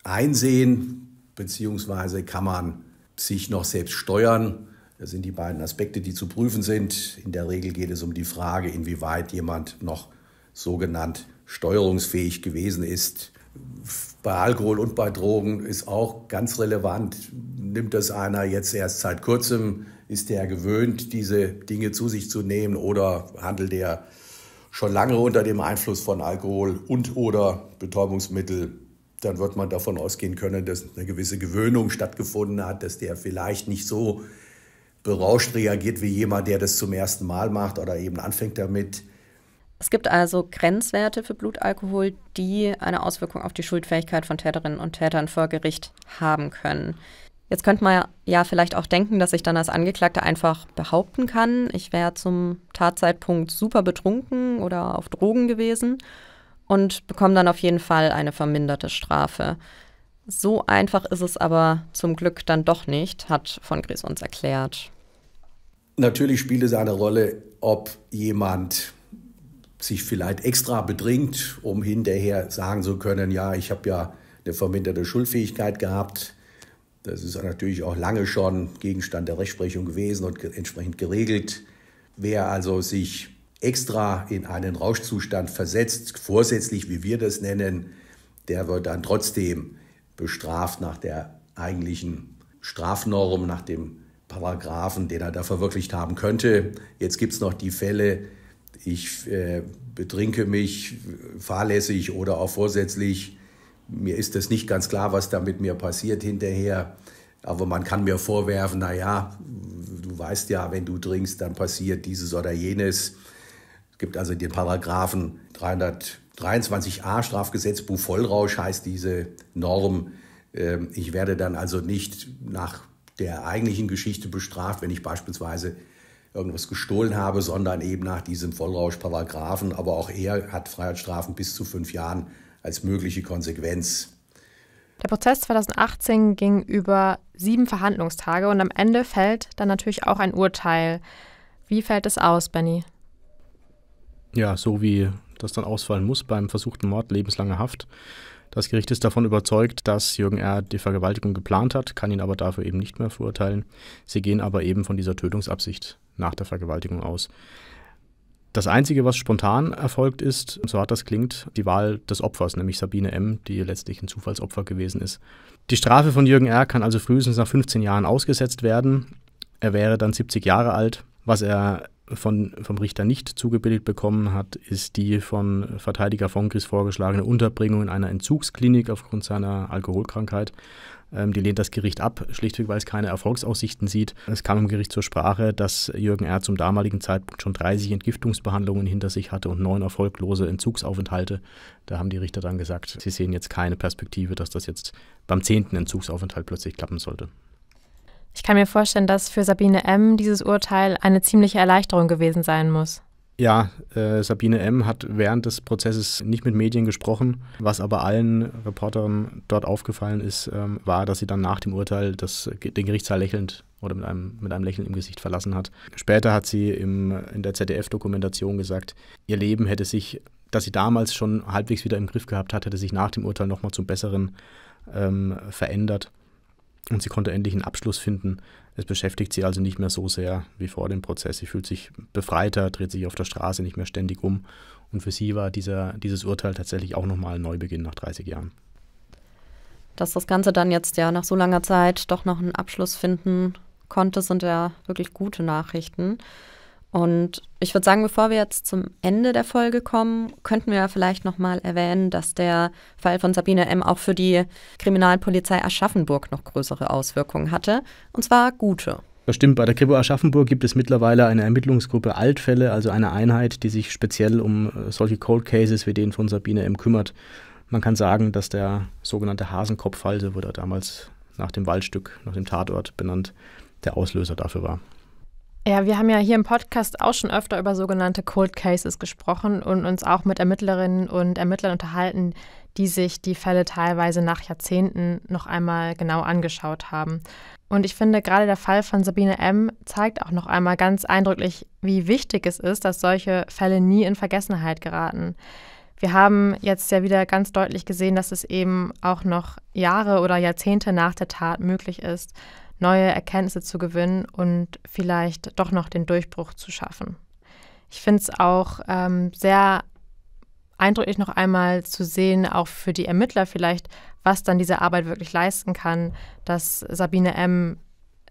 einsehen, beziehungsweise kann man sich noch selbst steuern. Das sind die beiden Aspekte, die zu prüfen sind. In der Regel geht es um die Frage, inwieweit jemand noch sogenannt steuerungsfähig gewesen ist. Bei Alkohol und bei Drogen ist auch ganz relevant, nimmt das einer jetzt erst seit kurzem ist der gewöhnt, diese Dinge zu sich zu nehmen oder handelt er schon lange unter dem Einfluss von Alkohol und oder Betäubungsmittel, dann wird man davon ausgehen können, dass eine gewisse Gewöhnung stattgefunden hat, dass der vielleicht nicht so berauscht reagiert wie jemand, der das zum ersten Mal macht oder eben anfängt damit. Es gibt also Grenzwerte für Blutalkohol, die eine Auswirkung auf die Schuldfähigkeit von Täterinnen und Tätern vor Gericht haben können. Jetzt könnte man ja vielleicht auch denken, dass ich dann als Angeklagter einfach behaupten kann, ich wäre zum Tatzeitpunkt super betrunken oder auf Drogen gewesen und bekomme dann auf jeden Fall eine verminderte Strafe. So einfach ist es aber zum Glück dann doch nicht, hat von Gries uns erklärt. Natürlich spielt es eine Rolle, ob jemand sich vielleicht extra bedringt, um hinterher sagen zu können, ja, ich habe ja eine verminderte Schuldfähigkeit gehabt das ist natürlich auch lange schon Gegenstand der Rechtsprechung gewesen und entsprechend geregelt. Wer also sich extra in einen Rauschzustand versetzt, vorsätzlich, wie wir das nennen, der wird dann trotzdem bestraft nach der eigentlichen Strafnorm, nach dem Paragraphen, den er da verwirklicht haben könnte. Jetzt gibt es noch die Fälle, ich äh, betrinke mich fahrlässig oder auch vorsätzlich mir ist das nicht ganz klar, was da mit mir passiert hinterher. Aber man kann mir vorwerfen, naja, du weißt ja, wenn du trinkst, dann passiert dieses oder jenes. Es gibt also den Paragraphen 323a Strafgesetzbuch Vollrausch heißt diese Norm. Ähm, ich werde dann also nicht nach der eigentlichen Geschichte bestraft, wenn ich beispielsweise irgendwas gestohlen habe, sondern eben nach diesem vollrausch Vollrauschparagraphen. Aber auch er hat Freiheitsstrafen bis zu fünf Jahren als mögliche Konsequenz. Der Prozess 2018 ging über sieben Verhandlungstage und am Ende fällt dann natürlich auch ein Urteil. Wie fällt es aus, Benny? Ja, so wie das dann ausfallen muss beim versuchten Mord, lebenslange Haft. Das Gericht ist davon überzeugt, dass Jürgen R. die Vergewaltigung geplant hat, kann ihn aber dafür eben nicht mehr verurteilen. Sie gehen aber eben von dieser Tötungsabsicht nach der Vergewaltigung aus. Das Einzige, was spontan erfolgt ist, so hart das klingt, die Wahl des Opfers, nämlich Sabine M., die letztlich ein Zufallsopfer gewesen ist. Die Strafe von Jürgen R. kann also frühestens nach 15 Jahren ausgesetzt werden. Er wäre dann 70 Jahre alt. Was er von, vom Richter nicht zugebildet bekommen hat, ist die von Verteidiger Fonkis vorgeschlagene Unterbringung in einer Entzugsklinik aufgrund seiner Alkoholkrankheit. Ähm, die lehnt das Gericht ab, schlichtweg weil es keine Erfolgsaussichten sieht. Es kam im Gericht zur Sprache, dass Jürgen R. zum damaligen Zeitpunkt schon 30 Entgiftungsbehandlungen hinter sich hatte und neun erfolglose Entzugsaufenthalte. Da haben die Richter dann gesagt, sie sehen jetzt keine Perspektive, dass das jetzt beim zehnten Entzugsaufenthalt plötzlich klappen sollte. Ich kann mir vorstellen, dass für Sabine M. dieses Urteil eine ziemliche Erleichterung gewesen sein muss. Ja, äh, Sabine M. hat während des Prozesses nicht mit Medien gesprochen. Was aber allen Reportern dort aufgefallen ist, ähm, war, dass sie dann nach dem Urteil das, den Gerichtssaal lächelnd oder mit einem, mit einem Lächeln im Gesicht verlassen hat. Später hat sie im, in der ZDF-Dokumentation gesagt, ihr Leben hätte sich, das sie damals schon halbwegs wieder im Griff gehabt hat, hätte sich nach dem Urteil nochmal zum Besseren ähm, verändert. Und sie konnte endlich einen Abschluss finden, es beschäftigt sie also nicht mehr so sehr wie vor dem Prozess. Sie fühlt sich befreiter, dreht sich auf der Straße nicht mehr ständig um. Und für sie war dieser, dieses Urteil tatsächlich auch nochmal ein Neubeginn nach 30 Jahren. Dass das Ganze dann jetzt ja nach so langer Zeit doch noch einen Abschluss finden konnte, sind ja wirklich gute Nachrichten. Und ich würde sagen, bevor wir jetzt zum Ende der Folge kommen, könnten wir vielleicht nochmal erwähnen, dass der Fall von Sabine M. auch für die Kriminalpolizei Aschaffenburg noch größere Auswirkungen hatte. Und zwar gute. Das stimmt, bei der Kripo Aschaffenburg gibt es mittlerweile eine Ermittlungsgruppe Altfälle, also eine Einheit, die sich speziell um äh, solche Cold Cases wie den von Sabine M. kümmert. Man kann sagen, dass der sogenannte Hasenkopf-Fall, so wurde er damals nach dem Waldstück, nach dem Tatort benannt, der Auslöser dafür war. Ja, wir haben ja hier im Podcast auch schon öfter über sogenannte Cold Cases gesprochen und uns auch mit Ermittlerinnen und Ermittlern unterhalten, die sich die Fälle teilweise nach Jahrzehnten noch einmal genau angeschaut haben. Und ich finde, gerade der Fall von Sabine M. zeigt auch noch einmal ganz eindrücklich, wie wichtig es ist, dass solche Fälle nie in Vergessenheit geraten. Wir haben jetzt ja wieder ganz deutlich gesehen, dass es eben auch noch Jahre oder Jahrzehnte nach der Tat möglich ist, neue Erkenntnisse zu gewinnen und vielleicht doch noch den Durchbruch zu schaffen. Ich finde es auch ähm, sehr eindrücklich noch einmal zu sehen, auch für die Ermittler vielleicht, was dann diese Arbeit wirklich leisten kann, dass Sabine M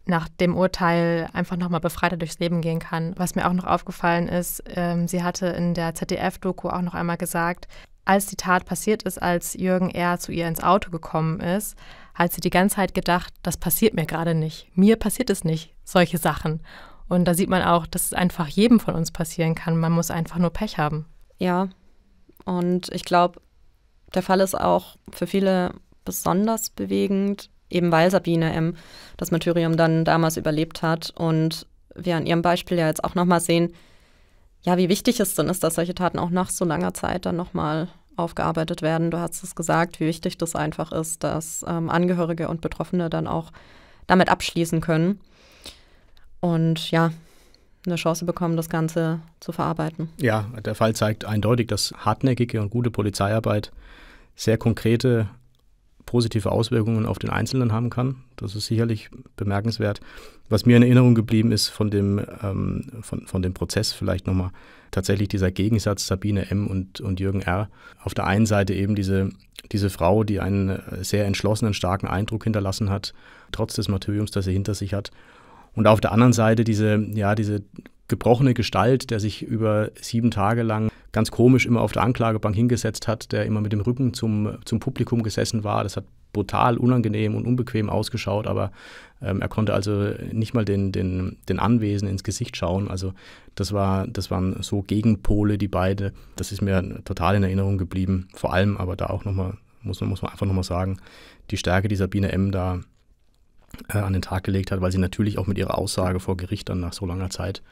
nach dem Urteil einfach nochmal befreiter durchs Leben gehen kann. Was mir auch noch aufgefallen ist, ähm, sie hatte in der ZDF-Doku auch noch einmal gesagt, als die Tat passiert ist, als Jürgen R. zu ihr ins Auto gekommen ist, hat sie die ganze Zeit gedacht, das passiert mir gerade nicht, mir passiert es nicht, solche Sachen. Und da sieht man auch, dass es einfach jedem von uns passieren kann. Man muss einfach nur Pech haben. Ja, und ich glaube, der Fall ist auch für viele besonders bewegend, eben weil Sabine M. das Martyrium dann damals überlebt hat und wir an ihrem Beispiel ja jetzt auch nochmal sehen, ja, wie wichtig es dann ist, dass solche Taten auch nach so langer Zeit dann nochmal aufgearbeitet werden. Du hast es gesagt, wie wichtig das einfach ist, dass ähm, Angehörige und Betroffene dann auch damit abschließen können und ja, eine Chance bekommen, das Ganze zu verarbeiten. Ja, der Fall zeigt eindeutig, dass hartnäckige und gute Polizeiarbeit sehr konkrete positive Auswirkungen auf den Einzelnen haben kann. Das ist sicherlich bemerkenswert. Was mir in Erinnerung geblieben ist von dem, ähm, von, von dem Prozess, vielleicht nochmal tatsächlich dieser Gegensatz Sabine M. und, und Jürgen R. Auf der einen Seite eben diese, diese Frau, die einen sehr entschlossenen, starken Eindruck hinterlassen hat, trotz des Martyriums, das sie hinter sich hat. Und auf der anderen Seite diese, ja, diese gebrochene Gestalt, der sich über sieben Tage lang ganz komisch immer auf der Anklagebank hingesetzt hat, der immer mit dem Rücken zum, zum Publikum gesessen war. Das hat brutal unangenehm und unbequem ausgeschaut, aber ähm, er konnte also nicht mal den, den, den Anwesen ins Gesicht schauen. Also das, war, das waren so Gegenpole, die beide. Das ist mir total in Erinnerung geblieben. Vor allem aber da auch nochmal, muss, muss man einfach nochmal sagen, die Stärke, die Sabine M. da äh, an den Tag gelegt hat, weil sie natürlich auch mit ihrer Aussage vor Gericht dann nach so langer Zeit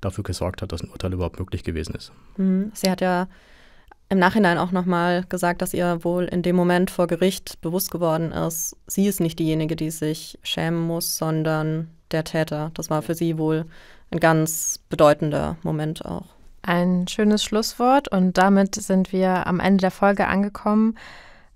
dafür gesorgt hat, dass ein Urteil überhaupt möglich gewesen ist. Mhm. Sie hat ja im Nachhinein auch nochmal gesagt, dass ihr wohl in dem Moment vor Gericht bewusst geworden ist, sie ist nicht diejenige, die sich schämen muss, sondern der Täter. Das war für sie wohl ein ganz bedeutender Moment auch. Ein schönes Schlusswort und damit sind wir am Ende der Folge angekommen.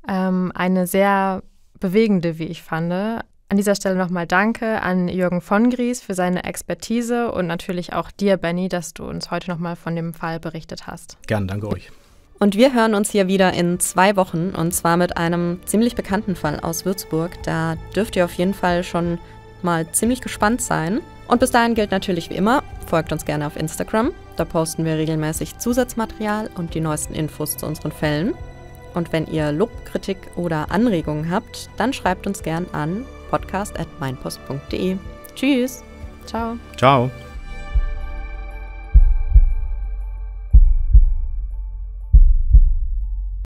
Ähm, eine sehr bewegende, wie ich fand. An dieser Stelle nochmal Danke an Jürgen von Gries für seine Expertise und natürlich auch dir, Benny, dass du uns heute nochmal von dem Fall berichtet hast. Gerne, danke euch. Und wir hören uns hier wieder in zwei Wochen und zwar mit einem ziemlich bekannten Fall aus Würzburg. Da dürft ihr auf jeden Fall schon mal ziemlich gespannt sein. Und bis dahin gilt natürlich wie immer, folgt uns gerne auf Instagram. Da posten wir regelmäßig Zusatzmaterial und die neuesten Infos zu unseren Fällen. Und wenn ihr Lob, Kritik oder Anregungen habt, dann schreibt uns gern an podcast at meinpost.de. Tschüss. Ciao. Ciao.